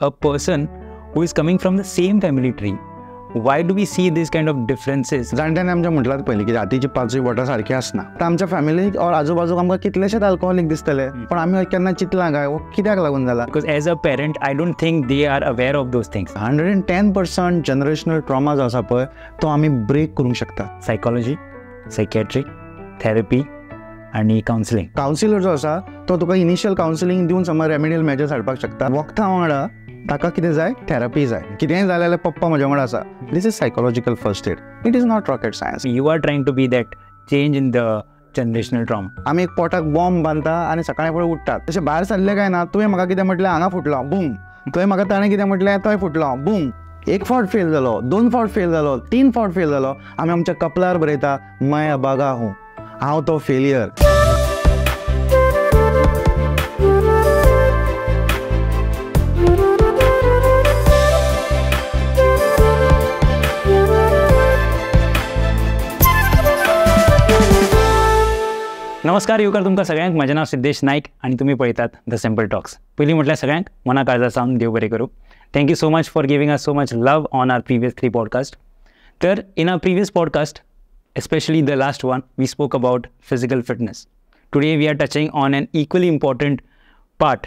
a person who is coming from the same family tree why do we see this kind of differences जाणट्याने आमच्या म्हटलात पहिले की जातीची पाचवी वटां सारखी आसना तर आमच्या फॅमिलीक और आजूबाजूक आमकां कितलेशेच अल्कोहोलीक दिसतले पण आमी केन्ना चिंतलां काय कित्याक लागून जाला because as a parent I don't think they are aware of those things hundred and ten percent generational trauma जो आसा पळय तो आमी ब्रेक करूंक शकता सायकोलॉजी सायकॅट्रीक थॅरपी आणि कावन्सिलींग कावन्सिलर जो आसा तो तुका इनिशियल कावन्सिलींग दिवन समज रेमेडियल मेजर्स हाडपाक शकता वखदां वांगडा ताका कितें जाय थॅरपी जाय कितेंय जालें जाल्यार पप्पा म्हज्या वांगडा आसा this is psychological first aid it is not rocket science you are trying to be that change in the generational trauma आमी एक पोटाक बॉम्ब बांदता आनी सकाळीं फुडें उठतात तशें भायर सरलें काय ना तुवें म्हाका कितें म्हटलें हांगा फुटलो बूम थंय म्हाका ताणें कितें म्हटलें थंय फुटलो बूम एक फावट फेल जालो दोन फावट फेल जालो तीन फावट फेल जालो आमी आमच्या कपलार बरयता मय अबागा हूं हांव तो फेलियर नमस्कार युवकार तुमकां सगळ्यांक म्हजें नांव सिद्धेश नायक आनी तुमी पळयतात द सिंपल टॉक्स पयलीं म्हटल्यार सगळ्यांक मना काळजा सावन देव बरें करूं thank you so much for giving a so much love on our previous three podcast तर in our previous podcast especially the last one we spoke about physical fitness today we are touching on an equally important part,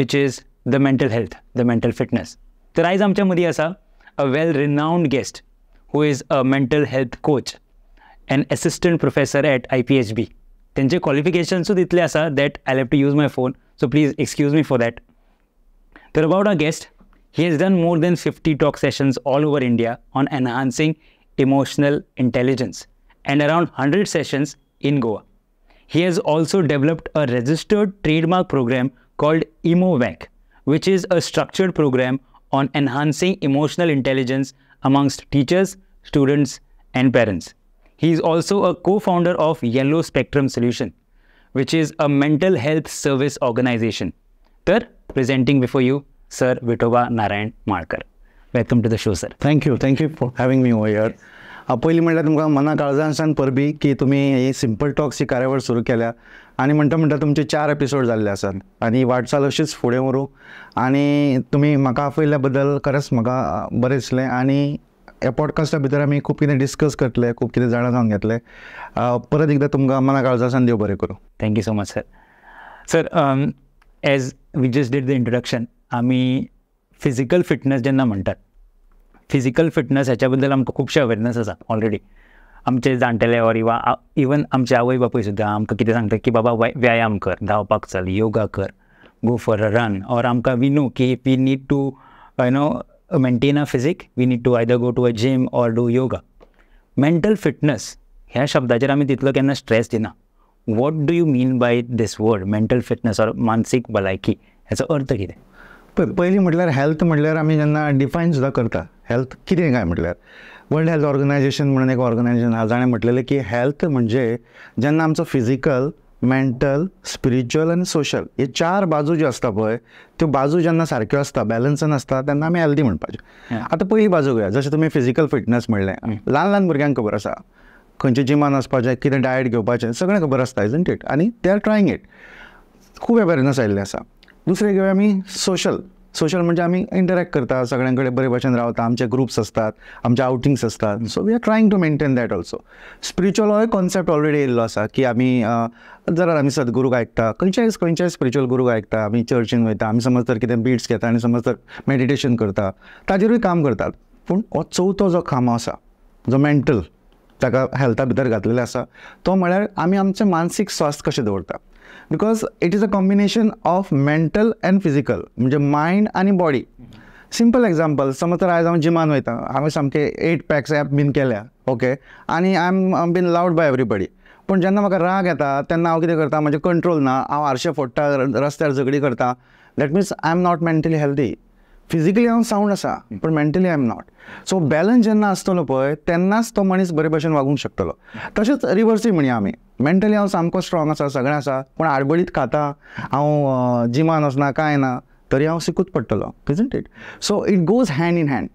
which is the mental health, the mental fitness. तर आज आमच्यामध्ये असा a well renowned guest who is a mental health coach and assistant professor at I P H B त्यांचे क्वालिफिकेशन्सूच इतले आसा that I have to use my phone so please excuse me for that तर about a guest he has done more than fifty talk sessions all over India on enhancing emotional intelligence and around hundred sessions in Goa he has also developed a registered trademark program called EmoVac, which is a structured program on enhancing emotional intelligence amongst teachers, students, and parents. He is also a co-founder of Yellow Spectrum Solution, which is a mental health service organization. Sir, presenting before you, Sir Vitova Narayan Markar. Welcome to the show, sir. Thank you. Thank you for having me over here. पयलीं म्हणल्यार तुमकां मना काळजान San परबी की तुम्ही हे simple talks ही कार्यावळ सुरू केल्या आणि म्हणटा म्हणटा तुमचे चार एपिसोड झाले असतात आणि वाटचाल अशीच फुडें व्हरूं आणि तुम्ही म्हाका आपयल्या खरंच खरेंच म्हाका बरें दिसलें आनी ह्या पॉडकास्टा भितर आम्ही खूप कितें डिस्कस करतले खूप कितें जाणा जावन घेतले परत एकदां तुमकां मना काळजासान देव बरें करूं thank you so much sir sir as we just did the introduction आमी फिजिकल फिटनस जेन्ना म्हणटात फिजिकल फिटनस हाच्या बद्दल आमकां खुबशे अवेरनस आसा ऑलरेडी आमचे जाणटेले ऑर इवा इवन आमचे आवय बापूय सुद्दां आमकां कितें सांगता की बाबा व्यायाम कर धांवपाक चल योगा कर go for a run or आमकां वी नो की we need to you know maintain physique we we need to either go to a gym or do yoga mental fitness ह्या शब्दाचेर आमी तितलो केन्ना स्ट्रेस दिना what do you mean by this word mental fitness or मानसीक भलायकी हाचो अर्थ कितें पळय पयलीं म्हटल्यार हेल्थ म्हटल्यार आमी जेन्ना डिफायन सुद्दां करता हेल्थ कितें काय म्हटल्यार वर्ल्ड हेल्थ ऑर्गनायजेशन म्हणून एक ऑर्गनायजेशन आसा जाणें म्हटलेलें की हेल्थ म्हणजे जेन्ना आमचो फिजिकल मेंटल स्पिरिच्युअल आणि सोशल हे चार बाजू जे असतात पळय त्यो बाजू जेन्ना सारक्यो आसता बॅलन्सन आसता त्यांना आमी हेल्दी म्हणपाचें आता पहिली बाजू घ्या जसे तुम्ही फिजिकल फिटनेस म्हणलें लहान लहान भुरग्यांक खबर आसा खंयच्या जिमान वचपाचें कितें डायट घेवपाचें सगळें खबर आसता इजंट इट आनी दे आर ट्रायंग इट खूब अवेरनेस आयिल्लें आसा दुसरें घेवया आमी सोशल सोशल म्हणजे आम्ही इंटरॅक्ट करता सगळ्यांकडे बरे भाषेन रावता आमचे ग्रुप्स असतात आमचे आउटिंग्स असतात so we are trying to maintain that also spiritual हो कॉन्सेप्ट ऑलरेडी येयल्लो आसा की आमी जरा आमी सद्गुरूक आयकता खंयच्याय खंयच्याय स्पिरिच्युअल गुरु आयकता आम्ही चर्चीन वयता आमी समज तर कितें बिट्स घेता आनी समज तर मेडिटेशन करता ताजेरूय काम करतात पूण हो चवथो जो खांबो आसा जो मेंटल ताका हेल्था भितर घातलेलो आसा तो म्हळ्यार आमी आमचें मानसीक स्वास्थ कशें दवरता because it is a combination of mental and physical म्हणजे मायंड आणि बॉडी सिंपल एक्झाम्पल समज तर आयज हांव जिमान वयता हांवें सामके एट पॅक्स एप बीन केल्या ओके आणि I am being loved by everybody पण जेव्हा म्हाका राग येता तेन्ना हांव कितें करता म्हजे कंट्रोल ना हांव आरशे फोडटा रस्त्यार झगडी करता that means I am not mentally healthy physically हांव सावंड आसा पण mentally I am not so balance जेन्ना आसतलो पळय तेन्नाच तो मनीस बरे भशेन वागूंक शकतलो तशेंच रिवर्सूय म्हणया आमी मेंटली हांव सामको स्ट्रॉंग आसा सगळें आसा पूण आडबडीत खाता हांव जिमान वचना कांय ना तरी हांव शिकूच पडटलो isn't it so it goes hand in hand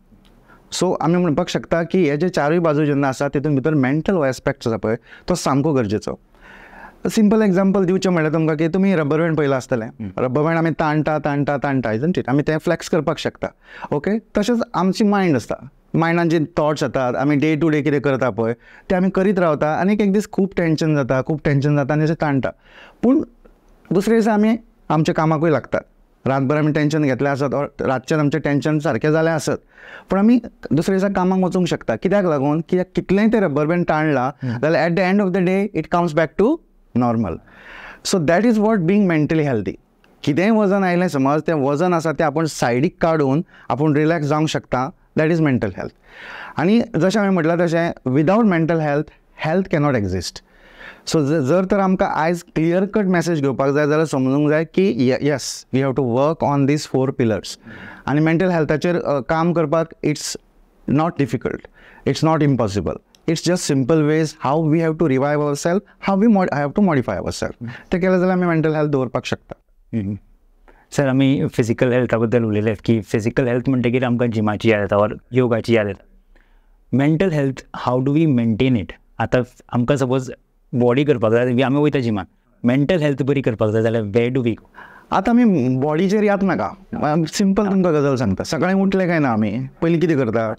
so आमी म्हणपाक शकता की हे जे चारूय बाजू जेन्ना आसा तितून भितर मेंटल हो एस्पेक्ट आसा पळय तो सामको गरजेचो सिंपल एक्झाम्पल दिवचे म्हणलं तुमकां की तुम्ही रबर बँड पयलां आसतलें रबर बँड आमी ताणटा ताणटा ताणटा इजंट इट आमी तें फ्लॅक्स करपाक शकता ओके तशेंच आमची मायंड आसता मायंडान जे थॉट्स येतात आमी डे टू डे कितें करता पळय ते आमी करीत रावता आनीक एक दीस खूप टेन्शन जाता खूप टेन्शन जाता आनी अशें ताणटा पूण दुसरे दिसा आमी आमच्या कामाकूय लागतात रातभर आमी टेन्शन घेतले आसत और रातचें आमचें टेन्शन सारकें जालें आसत पूण आमी दुसऱ्या दिसा कामाक वचूंक शकता कित्याक लागून कित्याक कितलेंय ते रबर बँड ताणलां जाल्यार at the end of the day it comes back to normal so that is what being mentally healthy कितेंय वजन आयलें समज तें वजन आसा तें आपूण सायडीक काडून आपूण रिलॅक्स जावंक शकता दॅट इज मेंटल हेल्थ आनी जशें हांवें म्हटलां तशें without mental health health cannot exist so जर तर आमकां आयज क्लियर कट मॅसेज घेवपाक जाय जाल्यार समजूंक जाय की yes we have to work on this four pillars आनी मेंटल हेल्थाचेर काम करपाक it's not difficult it's not impossible it's just simple ways how we have to revive our self how we mod I have to modify our self ते केलं जाल्यार आमी mental health दवरपाक शकता सर आमी फिजिकल हेल्था बद्दल उलयलेत की फिजिकल हेल्थ म्हणटकीर आमकां जिमाची याद येता और योगाची याद येता mental health how do we maintain it आतां आमकां सपोज बॉडी करपाक जाय आमी वयता जिमान मेंटल हेल्थ बरी करपाक जाय जाल्यार वे डू वी आतां आमी बॉडीचेर याद नाका सिंपल तुमकां गजाल सांगता सकाळीं उठले काय ना आमी पयलीं कितें करता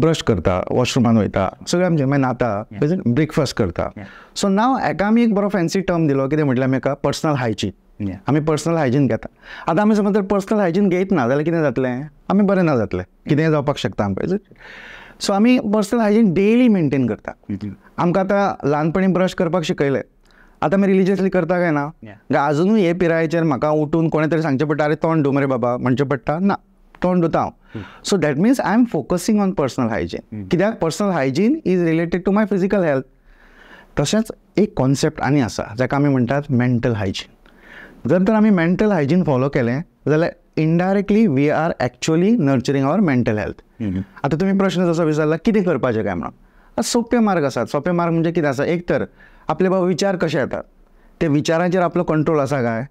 ब्रश करता वॉशरुमान वयता सगळे आमचे मागीर न्हाता ब्रेकफास्ट करता सो नाव हेका आमी एक बरो फॅन्सी टर्म दिलो कितें म्हटल्यार आमी पर्सनल हायजीन आमी पर्सनल हायजीन घेता आतां आमी समज जर पर्सनल हायजीन घेत ना जाल्यार कितें जातलें आमी बरें ना जातलें कितेंय जावपाक शकता आमकां सो आमी पर्सनल हायजीन डेली मेनटेन करता mm-hmm. आमकां आतां ल्हानपणी ब्रश करपाक शिकयलें आता मी रिलिजियसली करता काय ना अजूनही हे पिरायेचेर म्हाका उठून कोणें तरी सांगचें पडटा अरे तोंड मरे बाबा म्हणचें पडटा ना तोंड हांव so that means I am focusing on personal hygiene कित्याक personal hygiene is related to my physical health तशेंच एक कॉन्सेप्ट आनी आसा जाका आमी म्हणटात मेंटल हायजीन जर तर आमी मेंटल हायजीन फॉलो केलें जाल्यार indirectly we are actually nurturing our mental health आतां तुमी प्रश्न जसो विचारला कितें करपाचें काय म्हणून सोपे मार्ग आसात सोपे मार्ग म्हणजे कितें आसा एक तर आपले बाबा विचार कशे येतात ते विचारांचेर आपलो कंट्रोल आसा काय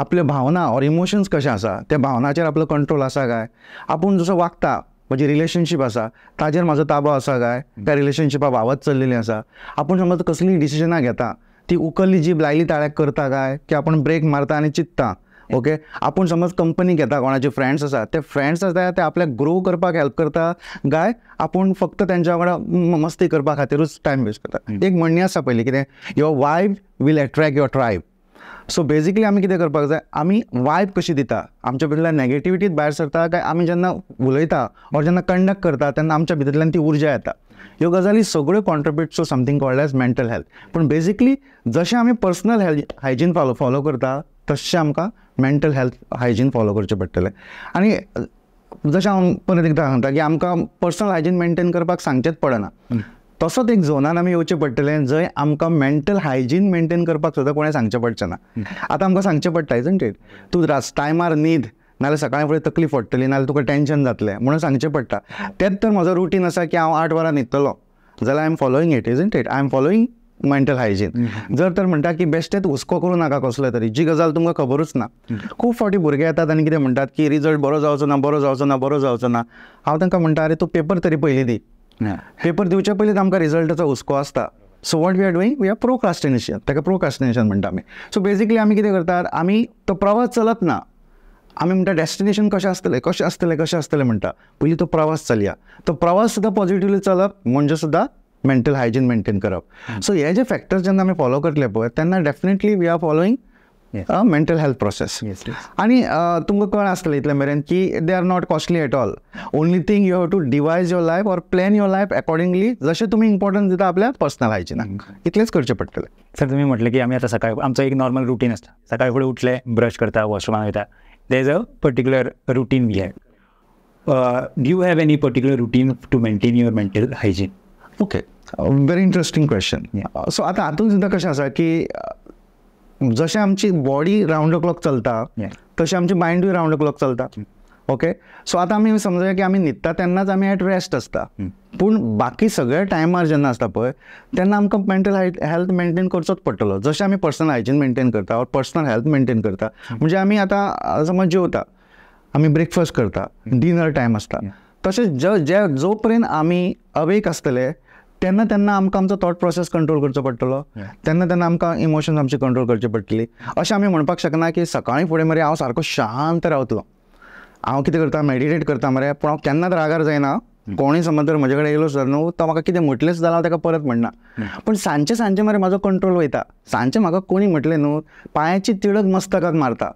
आपले भावना ऑर इमोशन्स कशा आसा त्या भावनाचेर आपलो कंट्रोल आसा काय आपूण जसो वागता म्हणजे रिलेशनशीप आसा ताजेर म्हाजो ताबो आसा काय त्या रिलेशनशिपा वावत चललेली आसा आपूण समज कसली डिसिजनां घेता ती उकल्ली जीब लायली ताळ्याक करता काय की आपण ब्रेक मारता आनी चित्ता ओके आपण समज कंपनी घेता कोणाचे फ्रेंड्स आसा ते फ्रेंड्स आसा ते आपल्याक ग्रो करपाक हेल्प करता गाय आपण फक्त त्यांच्या वांगडा मस्ती करपा खातीरूच टायम वेस्ट करता एक म्हणणी आसा पयली कितें your wife will attract your tribe so basically आम्ही कितें करपाक जाय आमी वायब कशी दिता आमच्या भितरल्यान नेगेटिव्हिटीत भायर सरता काय आमी जेन्ना उलयता ऑर जेन्ना कंडक्ट करता तेन्ना आमच्या भितरल्यान ती उर्जा येता ह्यो गजाली सगळ्यो contribute to something called as mental health पूण बेजिकली जशें आमी personal health hygiene follow follow करता तशें आमकां मेंटल हेल्थ हायजीन फॉलो करचें पडटलें आनी जशें हांव परत एकदां सांगता की आमकां पर्सनल हायजीन मेंटेन करपाक सांगचेंच पडना तसोच एक झोनान आमी येवचें पडटलें जंय आमकां मेंटल हायजीन मेंटेन करपाक सुद्दां कोणें सांगचें पडचें ना आतां आमकां सांगचें पडटा इजंट इट तूं रास टायमार न्हीद नाल्यार सकाळीं फुडें तकलीफ पडटली नाल्यार तुका टेंशन जातलें म्हणून सांगचें पडटा तेंच तर म्हजो रुटीन आसा की हांव आठ वरां न्हिदतलों जाल्यार I am following it isn't it I am following mental hygiene जर तर म्हणटा की बेश्टेच हुस्को करूं नाका कसलो तरी जी गजाल तुमकां खबरूच ना खूब फावटी भुरगे येतात आनी कितें म्हणटात की रिजल्ट बरो जावचो ना बरो जावचो ना बरो जावचो ना हांव तांकां म्हणटा अरे तूं पेपर तरी पयलीं दी पेपर दिवच्या पयलींच आमकां रिजल्टाचो हुस्को असता so what we are doing we are procrastination ताका प्रोकास्टिनेशन म्हणटा आमी सो बेजिकली आमी कितें करतात आमी तो प्रवास चलत ना आमी म्हणटा डेस्टिनेशन कशें आसतलें कशें आसतलें कशें आसतलें म्हणटा पयलीं तो प्रवास चलया तो प्रवास सुद्दां पॉझिटिव्हली चलप म्हणजे सुद्दां मेंटल हायजीन मेंटेन करप सो hmm. हे जे फॅक्टर्स जेन्ना आमी फॉलो करतले पळय तेन्ना definitely we are following mental health process आणि तुमकां कळ असलं इतले मेरेन की they are not costly at all only thing you have to devise your life or plan your life accordingly जसे तुम्ही इम्पॉर्टन्स दिता आपल्या पर्सनल हायजिनाक mm. इतलेंच करचे पडटलें सर तुम्ही म्हटलें की आम्ही आता सकाळी आमचो एक नॉर्मल रुटीन आसता सकाळी फुडें उठले ब्रश करता वॉशरूमान वयता there is a particular routine we have do you have any particular routine to maintain your mental hygiene okay very interesting question so आता हातूंत सुद्धा कशें आसा की जशें आमची बॉडी राऊंड द क्लॉक चलता आमचे माइंड मायंडूय राऊंड द क्लॉक चलता ओके सो आता आम्ही समजा की आम्ही न्हिदता त्यांनाच आम्ही एट रेस्ट असता hmm. पण बाकी सगळ्या टायमार जेन्ना आसता पळय तेन्ना आमकां मेंटल हेल्थ मेंटेन करचोच पडटलो जशें आमी पर्सनल हायजीन मेंटेन करता ऑर पर्सनल हेल्थ मेंटेन करता hmm. म्हणजे आमी आता समज जेवता आमी ब्रेकफास्ट करता डिनर hmm. टायम असता तशें जो जे जो पर्यंत आमी अवेक आसतले त्यांना त्यांना आमकां आमचा थॉट प्रोसेस कंट्रोल करचो पडटलो त्यांना त्यांना आमकां इमोशन्स आमचे कंट्रोल करची पडटली अशें आमी म्हणपाक शकना की सकाळीं फुडें मरे हांव सारको शांत रावतलो हांव कितें करता मेडिटेट करता मरे पूण हांव केन्नाच रागार जायना hmm. कोणी समज जर म्हजे कडेन येयलो सर न्हू तो म्हाका कितें म्हटलेंच जाल्यार हांव परत म्हणना hmm. पूण सांचे सांचे मरे म्हाजो कंट्रोल वयता सांचे म्हाका कोणी म्हटलें न्हू पायाची तिळक मस्तकात मारता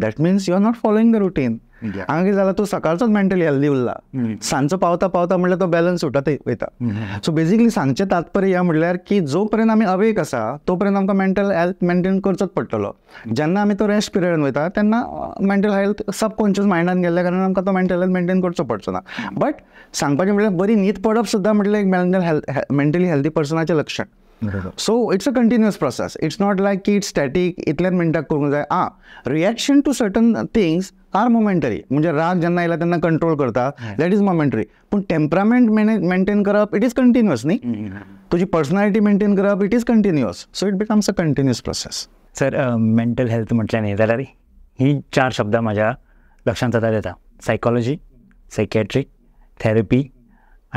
that means you are not following the routine हांगा कितें तो तूं सकाळचोच मेंटली हेल्दी उरला सांजचो पावता पावता म्हणल्यार तो बॅलन्स सुटत वयता सो बेजिकली सांगचें तात्पर्य या म्हणल्यार की जो पर्यंत आमी अवेक आसा तो पर्यंत आमकां मेंटल हेल्थ मेंटेन करचोच पडटलो जेन्ना आमी तो रेस्ट पिरियडान वयता तेन्ना मेंटल हेल्थ सबकॉन्शियस मायंडान गेल्ल्या कारण आमकां तो मेंटल हेल्थ मेंटेन करचो पडचो ना बट सांगपाचें म्हणल्यार बरी न्हीद पडप सुद्दां म्हणल्यार एक मेंटल हेल्थ मेंटली हेल्दी पर्सनाचें लक्षण so it's a continuous process it's not like की इट्स स्टॅटिक इतल्याच मिनटात करूंक जाय a reaction to certain things are momentary म्हणजे राग जेन्ना आयला त्यांना कंट्रोल करता दॅट इज मोमेंटरी पण टेम्परामेंट मेंटेन करप इट इज कंटिन्युअस नी तुझी पर्सनॅलिटी मेंटेन करप it is continuous so it becomes a continuous process sir mental health म्हटल्याने हें जाल्यार ही चार शब्दां माझ्या लक्षात जाता येतात सायकोलॉजी सायकॅट्रिक थॅरपी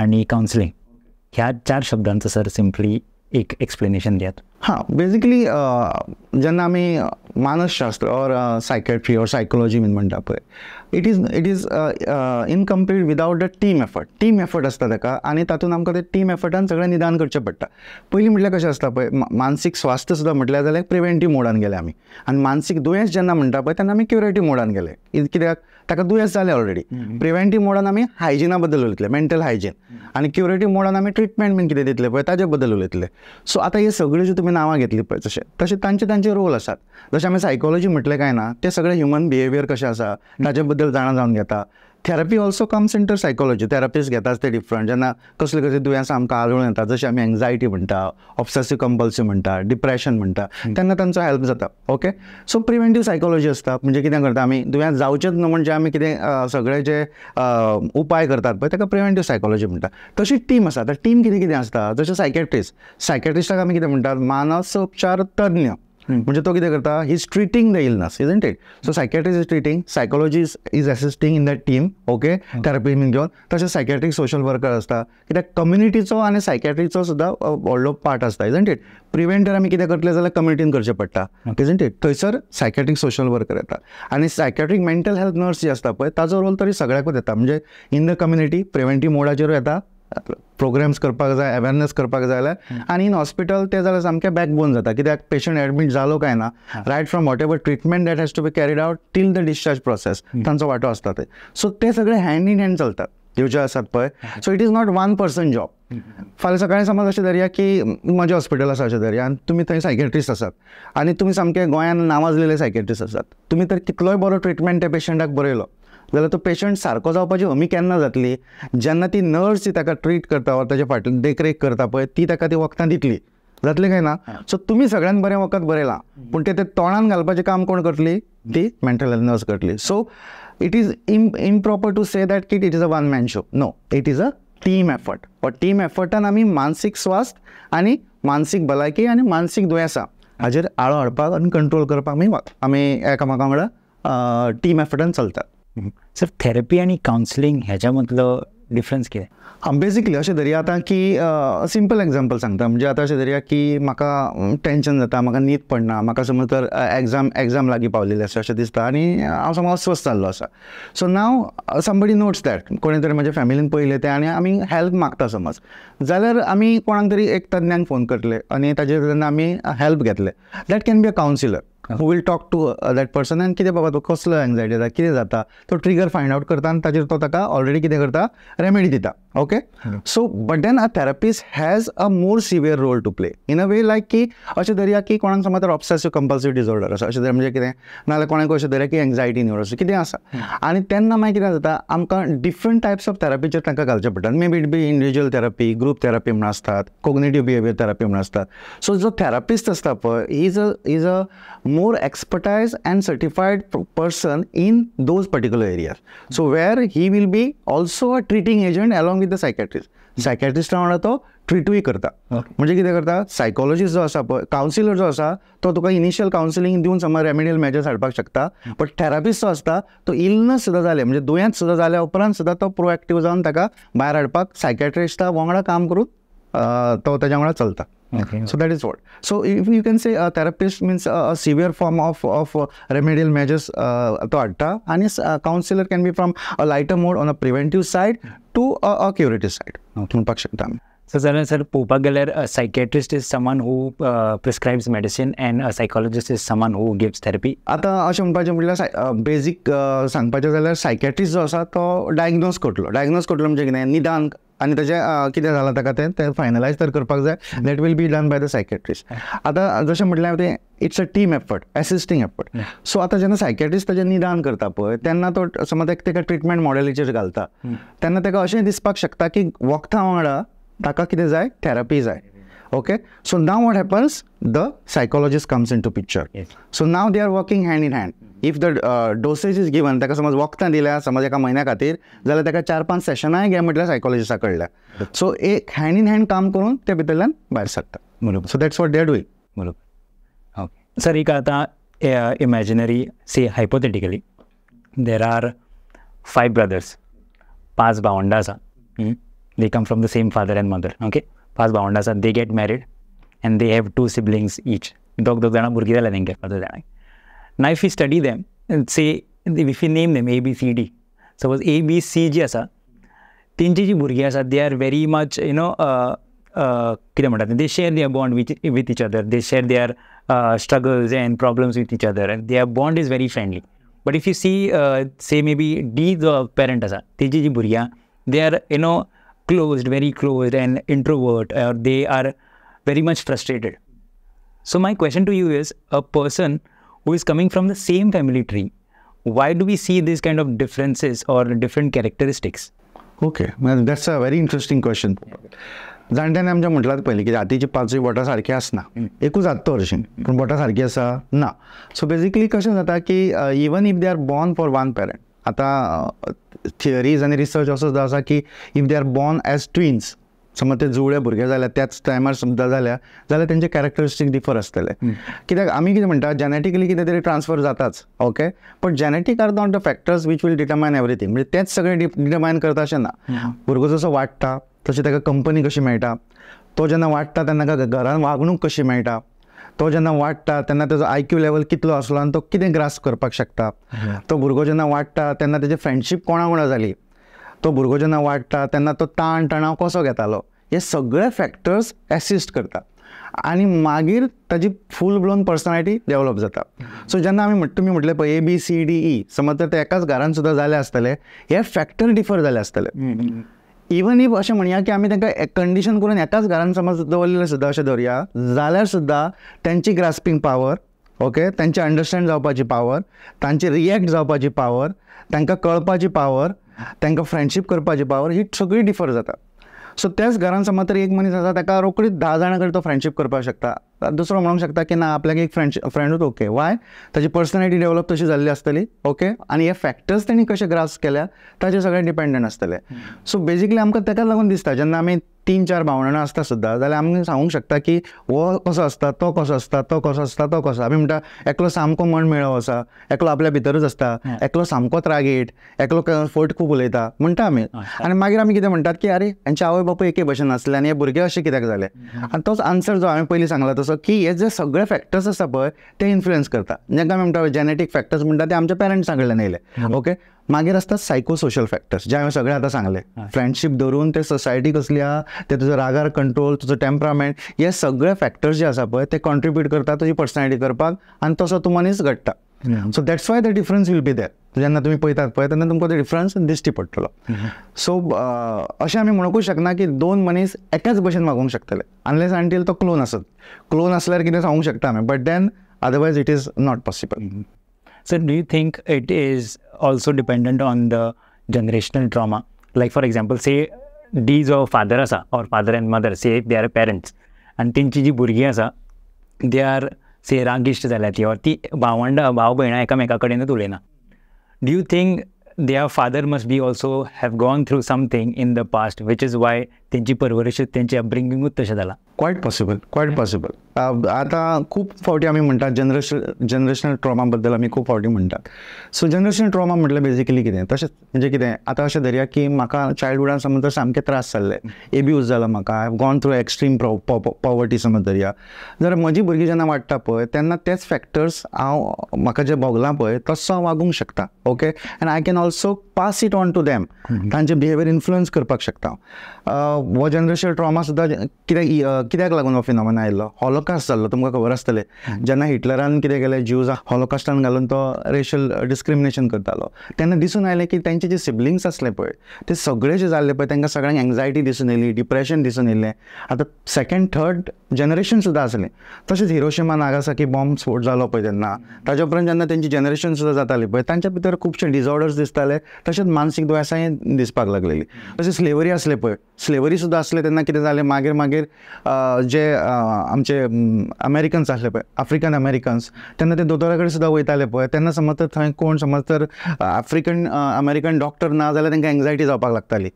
आणि काउन्सिलिंग ह्या चार शब्दांचं सर सिम्पली एक एक्सप्लेनेशन द्यात हां बेसिकली जेन्ना आम्ही मानसशास्त्र और सायकॅट्री और सायकोलॉजी बीन म्हणटा पळय it is it is incomplete without the team effort team effort असता ताका आनी तातूंत आमकां ते टीम एफर्टान सगळें निदान करचें पडटा पयलीं म्हटल्यार कशें आसता पळय मानसीक स्वास्थ सुद्दां म्हटल्यार जाल्यार प्रिवेंटीव मोडान गेले आमी आनी मानसीक दुयेंस जेन्ना म्हणटा पळय तेन्ना आमी क्युरेटीव मोडान गेले कित्याक ताका दुयेंस जालें ऑलरेडी प्रिवेंटीव मोडान आमी हायजिना बद्दल उलयतले मेंटल हायजीन आनी क्युरेटीव मोडान आमी ट्रिटमेंट बीन कितें दितले पळय ताचे बद्दल उलयतले सो आतां हे सगळ्यो जी तुमी नांवां घेतली पळय तशें तशें तांचे तांचे रोल आसात जशें आमी सायकोलॉजी म्हटलें काय ना ते सगळे ह्युमन बिहेवियर कशें आसा ताचे बद्दल बद्दल जाणं जावन घेता therapy also comes in to psychology therapist घेतात ते डिफरंट जेन्ना कसले कसले दुयेंस आमकां आजळून येतात जशें आमी एन्झायटी म्हणटा ऑब्सेसिव कंपल्सिव म्हणटा डिप्रेशन म्हणटा तेन्ना तांचो हेल्प जाता ओके सो प्रिवेंटीव सायकोलॉजी आसता म्हणजे कितें करता आमी दुयेंस जावचेंच न्हू म्हणजे आमी कितें सगळे जे उपाय करतात पळय ताका प्रिवेंटीव सायकोलॉजी म्हणटा तशी टीम आसा आतां टीम कितें कितें आसता जशें सायकॅट्रिस्ट सायकॅट्रिस्टाक आमी कितें म्हणटात मानसोपचार तज्ञ म्हणजे तो किती करता ही is the the illness isn't it so psychiatrist is treating psychologist is assisting in the team okay therapy बीन घेऊन तशें सायकॅट्रिक सोशल वर्कर आसता कित्याक कम्युनिटीचो आणि सायकेट्रीचो सुद्धा व्हडलो पार्ट आसता इजंट इट प्रिव्हेंटर आम्ही कितें करतले जाल्यार कम्युनिटीन करचें पडटा इजंट इट थंयसर सायकॅट्रिक सोशल वर्कर येतात आणि सायकॅट्रिक मेंटल हेल्थ नर्स जी आसता पळय ताजो रोल तरी सगळ्याकूच येता म्हणजे इन द कम्युनिटी प्रिव्हेंटिव्ह मोडाचेरूय येता प्रोग्राम्स करपाक जाय अवेरनेस करपाक जाय जाल्यार आनी इन हॉस्पिटल ते जाल्यार सामकें बॅकबोन जाता कित्याक पेशंट एडमीट जालो काय ना right from whatever treatment that has to be carried out till the discharge process तांचो वांटो आसता ते सो ते सगळे हँड इन हँड चलतात ह्यो ज्यो आसात पळय so it is not one person job फाल्यां सकाळीं समज अशें धरया की म्हजें हॉस्पिटल आसा अशें धरया आनी तुमी थंय सायकेट्रिस्ट आसात आनी तुमी सामके गोंयान नांवाजलेले सायकेट्रिस्ट आसात तुमी तर कितलोय बरो ट्रिटमेंट त्या पेशंटाक बरयलो जाल्यार तो पेशंट सारको जावपाची हमी केन्ना जातली जेन्ना ती नर्स ती ताका ट्रीट करता वा ताच्या फाटी देखरेख करता पळय ती ताका ती वखदां दितली जातली काय ना सो तुम्ही सगळ्यांत बरें वखद बरयलां पूण तें तें तोंडान घालपाचें काम कोण करतली ती मेंटल हेल्थ नर्स करतली so it is improper to say that की it is a one man show no it is a team effort व टीम एफर्टान आमी मानसीक स्वास्थ आनी मानसीक भलायकी आनी मानसीक दुयेंसां हाजेर आळो हाडपाक आनी कंट्रोल करपाक आमी आमी एकामेका वांगडा टीम एफर्टान चलतात सर थेरपी आणि काउन्सिलिंग ह्याच्यामधलं डिफरन्स किती हांव बेसिकली अशें धरया आतां की सिंपल एग्जाम्पल सांगता म्हणजे आतां अशें धरया की म्हाका टेंशन जाता म्हाका न्हीद पडना म्हाका समज तर एग्जाम एग्जाम लागीं पावलेली आसा अशें दिसता आनी हांव समज अस्वस्थ जाल्लो आसा so now somebody notes that कोणें तरी म्हज्या फॅमिलीन पयलें तें आनी आमी हेल्प मागता समज जाल्यार आमी कोणाक तरी एक तज्ञान फोन करतले आनी ताजेर आमी हेल्प घेतले that can be a counsellor who will talk to that person पर्सनान कितें बाबा तो कसलो एन्झायटी जाता किती जाता तो ट्रिगर फाइंड आउट करता आनी ताचेर तो ताका ऑलरेडी किती करता रेमेडी दिता okay so but then a therapist has a more severe role to play in a way like की अशें धरया की कोणाक समज तर ऑब्सेसिव्ह कंपल्सिव्ह डिजॉर्डर आसा अशें म्हणजे कितें नाल्या कोणाक अशें धरया की एन्झायटी असं कितें आसा आनी तेन्ना मागीर कितें जाता आमकां डिफरंट टायप्स ऑफ थेरपीचेर तांकां घालचे पडटा maybe it be individual therapy group therapy म्हणून असतात कोग्नेटिव्ह बिहेवियर थेरपी म्हणून असतात सो जो थेरपिस्ट आसता पण is a is a more expertise and certified person in those particular area so where he will be also a treating agent along with the psychiatrist psychiatrist वांगडा तो ट्रिटूय करता म्हणजे कितें करता सायकोलॉजिस्ट जो आसा पळय काउन्सिलर जो आसा तो तुका इनिशियल कावन्सिलींग दिवन समज रेमेडियल मेजर्स हाडपाक शकता बट थेरापिस्ट जो आसता तो इलनस सुद्दां जाले म्हणजे दुयेंत सुद्दां जाल्या उपरांत सुद्दां तो प्रोएक्टीव जावन ताका भायर हाडपाक सायकॅट्रिस्टा वांगडा काम करून तो त्याच्या वांगडा चलता Okay. So that is what. So if you can say a therapist means a, severe form of, of remedial measures uh, to atta and his uh, counselor can be from a lighter mode on a preventive side to a, a curative side. Okay. So, sir Popagaler, a psychiatrist is someone who uh, prescribes medicine psychologist is psychologist is someone who gives आतां अशें म्हणपाचें म्हणल्यार basic सांगपाचें जाल्यार psychiatrist जो आसा तो diagnose करतलो डायग्नोज करतलो म्हणजे कितें निदान आनी ताजें कितें जालां ताका तें तें फायनलायज तर करपाक जाय that will be done by the psychiatrist आतां जशें म्हटलें हांवें तें it's a team effort assisting effort so आतां जेन्ना सायकॅट्रिस्ट ताजें निदान करता पळय तेन्ना तो समज ताका ट्रिटमेंट मॉडेलीचेर घालता तेन्ना तेका अशें दिसपाक शकता की वखदां वांगडा ताका कितें जाय थेरपी जाय okay so now what happens the psychologist comes in into picture so now they are working hand in hand if the dosage is given ताका समज वखदां दिल्या समज एका म्हयन्या खातीर जाल्यार ताका चार पांच सेशनांय घे म्हटल्यार सायकोलॉजिस्टा कडल्या सो एक हँड इन हँड काम करून ते भितरल्यान भायर सरता बरोबर so that's what they are बरोबर ओके सर एक आतां imaginary see hypothetically there are five brothers पांच भावंडां आसा They come the same father father and okay Okay? पाच भावंडाचा they get married and they have two siblings each दोग दोग जाणां भुरगीं जाल्यां तेंगे father if you study them say if you name them A B C D suppose A B C जी आसा तेंची जी भुरगीं आसात they are very much you know कितें म्हणटात they share their bond with with each other they share struggles and problems with each other and their bond is very friendly but if you see say maybe D जो parent आसा तेजी जी भुरग्यां they are you know closed, very closed, and introvert, or uh, they are very much frustrated. So, my question to you is a person who is coming from the same family tree, why do we see these kind of differences or different characteristics? Okay that's a very interesting question. जाणट्याने आमच्या म्हटलात पहिले की जातीचे पांचूय बोटां सारकी आसना एकूच जातो हरशीं पूण बोटां सारकी आसा ना सो बेजिकली कशें जाता की even if they are born for one parent आता थिअरीज आणि रिसर्च असो सुद्धा आसा की if they are born as twins समज ते जुळ्या भुरगे झाल्या त्याच टायमार सुद्धा झाल्या जाल्यार त्यांचे कॅरेक्टरिस्टिक डिफर आसतले कित्याक आम्ही कितें म्हणटा जेनेटिकली कितें तरी ट्रान्सफर जाताच ओके पण genetic are not the factors which will determine everything म्हणजे तेच सगळे डिटमायन करता अशें ना भुरगो जसो वाडटा तशी ताका कंपनी कशी मेळटा तो जेव्हा वाडटा तेन्ना घरान वागणूक कशी मेळटा तो जेन्ना वाडटा त्यांना तेजो आय क्यू लेवल कितलो आसलो आणि तो किती ग्रास करपाक शकता तो भुरगो जेन्ना वाडटा त्यांना त्याची फ्रेंडशीप कोणा कोणा झाली तो भुरगो जेन्ना वाडटा त्यांना तो ताण तणाव कसो घेतालो हे सगळे फॅक्टर्स एसिस्ट करतात आणि मागीर ताजी फूल ब्लोन पर्सनॅलिटी डेव्हलप जाता सो जेन्ना आमी म्हटले तुमी A B C D E समज तर ते एकाच घरान सुद्धा झाले असतले हे फॅक्टर डिफर झाले आसतले इवन इफ अशें म्हणया की आम्ही त्यांना कंडिशन करून एकाच घरान समज दवरलेलं सुद्धा अशें दवरूया जाल्यार सुद्दां त्यांची ग्रास्पिंग पॉवर ओके त्यांची अंडरस्टँड जावपाची पावर तांची रिएक्ट जावपाची पावर तांकां कळपाची पावर तांकां फ्रेंडशीप करपाची पॉवर ही सगळी डिफर जाता सो त्याच घरान समज तरी एक मनीस आसा ताका रोखडीच धा जाणां कडेन तो फ्रेंडशीप करपाक शकता दुसरं म्हणू शकता की ना आपल्याक एक फ्रेंड फ्रेंडूच ओके वाय त्याची पर्सनॅलिटी डेव्हलप तशी झाली आसतली ओके आणि हे फॅक्टर्स त्यांनी कशे ग्रास केल्या त्याचे सगळे डिपेंडंट असतले सो बेसिकली आमकां तेकाच लागून दिसता जेन्ना आम्ही तीन चार भावणां आसता सुद्दां जाल्यार आमी सांगूंक शकता की हो कसो आसता तो कसो आसता तो कसो आसता तो कसो आमी म्हणटा एकलो सामको मन मेळो आसा एकलो आपल्या भितरूच आसता एकलो सामको त्रागेट एकलो फोर्ट खूब उलयता म्हणटा आमी आनी मागीर आमी कितें म्हणटात की अरे हांचे आवय बापूय एके भशेन आसले आनी हे भुरगे असे कित्याक जाले आनी तोच आन्सर जो हांवें पयलीं सांगला तसो कसो की हे जे सगळे फॅक्टर्स असतात पण ते इन्फ्लुएन्स करता जेका म्हणटा जेनेटीक फॅक्टर्स म्हणतात ते आमच्या पेरंट्स कडल्यान येयले ओके मागे असतात सायको सोशल फॅक्टर्स जे आम्ही सगळे आता सांगले फ्रेंडशीप धरून ते सोसायटी कसली आहा ते तुजो रागार कंट्रोल तुझं टेम्परामेंट हे सगळे फॅक्टर्स जे असा पण ते कॉन्ट्रिब्यूट करता तुझी पर्सनॅलिटी करपाक आणि तसं तूं मनीस घडटा so that's why the difference will be that जेन्ना तुम्ही पळयतात पळय तेन्ना तुमकां डिफरन्स दिश्टी पडटलो सो अशें आमी म्हणूंकूच शकना की दोन मनीस एकाच भशेन मागूंक शकतले अनलेस अँटील तो क्लोन असत क्लोन आसल्यार कितें सांगूंक शकता आमी but then otherwise it is not possible so do you think it is also dependent on the generational trauma like for example say D जो फादर असा or father and mother say they are parents आणि त्यांची जी भुरगीं असा they R C रागिश्ट जाल्या ती ती भावंड भाव भयणां एकामेका कडेनच उलयना do you think our father must be also have gone through something in the past which is why तेंची परवरिश तेंची अपब्रिंगिंगूच तशें जालां क्वाईट पॉसिबल क्वायट पॉसिबल आता खूप फावटी आम्ही म्हणतात जनरेश जनरेशनल ट्रॉमाबद्दल आम्ही खूप फावटी म्हणतात सो जनरेशनल ट्रॉमा म्हटलं बेसिकली कितें तसेच म्हणजे किती आता अशें धरया की म्हाका चायल्डहुडान समज तर सामके त्रास जाल्ले एब्यूज झाला म्हाका I have gone through extreme poverty समज धरया जर म्हजी भुरगीं जेन्ना वाडटा पळय तेन्ना तेच फॅक्टर्स हांव म्हाका जे भोगलां पळय तसो हांव वागूंक शकता okay and I can also pass it on to them तांचे बिहेवियर इन्फ्लुएन्स करपाक शकता हो जनरेशनल ट्रॉमा सुद्दां कितें कित्याक लागून हो फिनॉमिना आयिल्लो हॉलोकास्ट जाल्लो तुमकां खबर आसतलें जेन्ना हिटलरान कितें केलें ज्यूज हॉलोकास्टान घालून तो रेशल डिस्क्रिमिनेशन करतालो तेन्ना दिसून आयलें की तेंचे जे सिबलिंग्स आसले पळय ते सगळे जे जाल्ले पळय तेंकां सगळ्यांक एन्झायटी दिसून येयली डिप्रेशन दिसून येयलें आतां सेकेंड थर्ड जनरेशन सुद्दां आसलें तशेंच हिरोशिमा नागासाकी बॉम्ब स्फोट जालो पळय तेन्ना ताजे उपरांत जेन्ना तेंची जनरेशन सुद्दां जाताली पळय तांच्या भितर खुबशे डिजॉर्डर्स दिसताले तशेंच मानसीक दुयेंसांय दिसपाक लागलेली तशें स्लेवरी आसले पळय स्लेवरी सुद्दां आसले तेन्ना कितें जालें मागीर मागीर जे आमचे अमेरिकन्स आसले पळय आफ्रिकन अमेरिकन्स तेन्ना ते दोतोरा सुद्दां वयताले पळय तेन्ना समज तर थंय कोण समज तर आफ्रिकन अमेरिकन डॉक्टर ना जाल्यार तांकां एन्झायटी जावपाक लागताली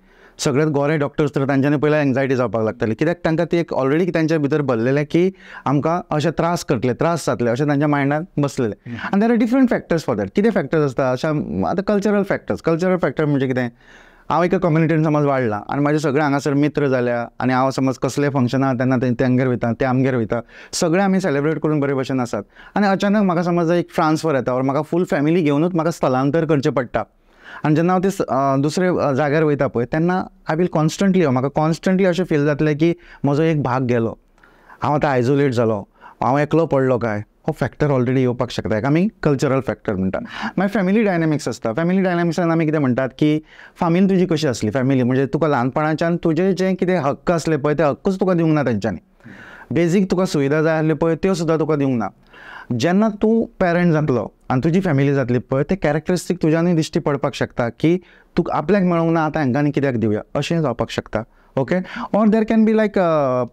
सगळ्यात गोरे डॉक्टर्स तर तांच्यांनी पयल्यार एन्झायटी जावपाक लागताली कित्याक तांकां ती एक ऑलरेडी तांच्या भितर भरलेलें की आमकां अशे त्रास करतले त्रास जातले अशें तांच्या मायंडान बसलेले आनी there are different factors for that कितें फॅक्टर्स आसता अशें आतां कल्चरल फॅक्टर्स कल्चरल फॅक्टर म्हणजे कितें हांव एका कम्युनिटीन समज वाडलां आनी म्हाजे सगळे हांगासर मित्र जाल्या आनी हांव समज कसले फंक्शन आहा तेन्ना तेंगेर वयता ते आमगेर वयता सगळे आमी सेलिब्रेट करून बरे भशेन आसात आनी अचानक म्हाका समज एक ट्रान्सफर येता और म्हाका फूल फॅमिली घेवनूच म्हाका स्थलांतर करचें पडटा आनी जेन्ना हांव ते दुसरे जाग्यार वयता पळय तेन्ना आय वील कॉन्स्टंटली म्हाका कॉन्स्टंटली अशें फील जातले की म्हजो एक भाग गेलो हांव आतां आयसोलेट जालो हांव एकलो पडलो काय हो फॅक्टर ऑलरेडी येवपाक शकता का आमी कल्चरल फॅक्टर म्हणतात मागीर फॅमिली डायनॅमिक्स आसता फॅमिली डायनॅमिक्स आम्ही कितें म्हणतात की फॅमिली तुझी कशी असली फॅमिली म्हणजे तुका ल्हानपणाच्यान तुझे जे कितें हक्क असले पण ते हक्कच तुका दिवंक ना तेंच्यांनी बेजीक तुका सुविधा जाय आसल्यो पळय त्यो सुद्दां तुका दिवंक ना जेन्ना तूं पेरंट जातलो आनी तुजी फॅमिली जातली पळय ते कॅरेक्टरिस्टिक तुज्यानूय दिश्टी पडपाक शकता की तू आपल्याक मेळूंक ना आतां हांकां कित्याक दिवया अशें जावपाक शकता okay or there can be like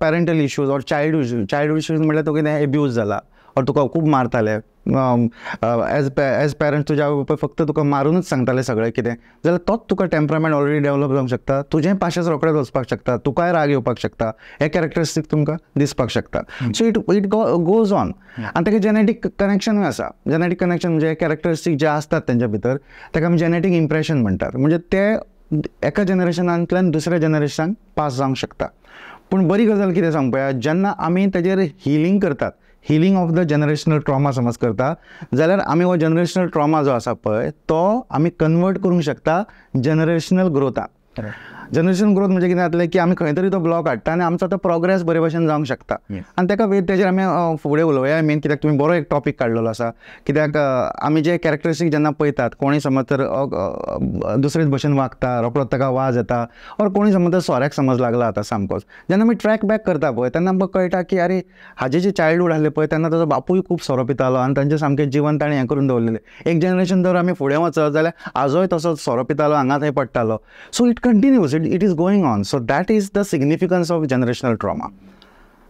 parental issues or child issues child issues म्हणल्यार तुका कितें एब्यूज जाला ऑर तुका खूब मारताले एज एज पेरंट्स तुज्या फक्त तुका मारूनच सांगताले सगळें कितें जाल्यार तोच तुका टेम्परमेंट ऑलरेडी डेव्हलप जावंक शकता तुजें पाशेंस रोखडेंच वचपाक शकता तुकाय राग येवपाक शकता हे कॅरेक्टरिस्टीक तुमकां दिसपाक शकता so it it goes on आनी तेका जेनेटीक कनेक्शनूय आसा जेनेटीक कनेक्शन म्हणजे कॅरेक्टरिस्टीक जे आसतात तेंच्या भितर ताका आमी जेनेटीक इम्प्रेशन म्हणटात म्हणजे ते एका जनरेशनांतल्यान दुसऱ्या जनरेशनाक पास जावंक शकता पूण बरी गजाल कितें सांग पळया जेन्ना आमी ताजेर हिलींग करतात healing of the generational trauma समज करता जाल्यार आमी हो जनरेशनल ट्रॉमा जो आसा पळय तो आमी कन्वर्ट करूंक शकता जनरेशनल ग्रोथाक जनरेशन ग्रोथ म्हणजे कितें जातलें की आमी खंय तरी तो ब्लॉक हाडटा आनी आमचो तो प्रोग्रेस बरे भशेन जावंक शकता आनी तेका वेळ तेजेर आमी फुडें उलोवया आय मीन कित्याक तुमी बरो एक टॉपिक काडलेलो आसा कित्याक आमी जे कॅरेक्टरिस्टीक जेन्ना पळयतात कोणी समज तर दुसरेच भशेन वागता रोखडो ताका वाज येता ऑर कोणी समज तर सोऱ्याक समज लागला आता सामकोच जेन्ना आमी ट्रॅक बॅक करता पळय तेन्ना आमकां कळटा की अरे हाजे जे चायल्डहूड आसले पळय तेन्ना ताजो बापूय खूब सोरो पितालो आनी तांचें सामकें जीवन ताणें हें करून दवरलेलें एक जनरेशन जर आमी फुडें वचत जाल्यार आजोय तसोच सोरो पितालो हांगा थंय पडटालो so it continues it is going on. So that is the significance of generational trauma.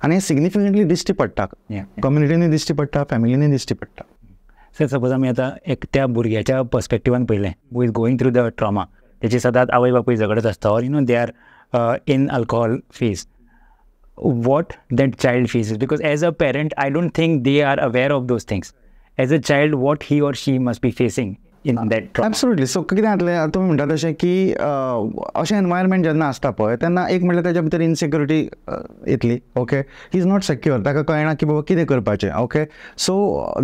And it significantly distributed. Yeah, yeah. Community ne distributed, family ne distributed. So suppose I am एक त्या बुरियाचा perspective पहिले, who is going through the trauma. त्याचे सदात आवाज बापू is अगर दस्ता और you know they are in alcohol face what that child because as a parent, I don't think they are aware of those things. As a child, what he or she must be facing. In that so कितें जातलें तुमी म्हणटा तशें की अशें environment जेन्ना आसता पळय तेन्ना एक म्हणल्यार त्याच्या भितर इनसिक्युरिटी येतली okay he is not secure ताका कळना की बाबा कितें करपाचें ओके सो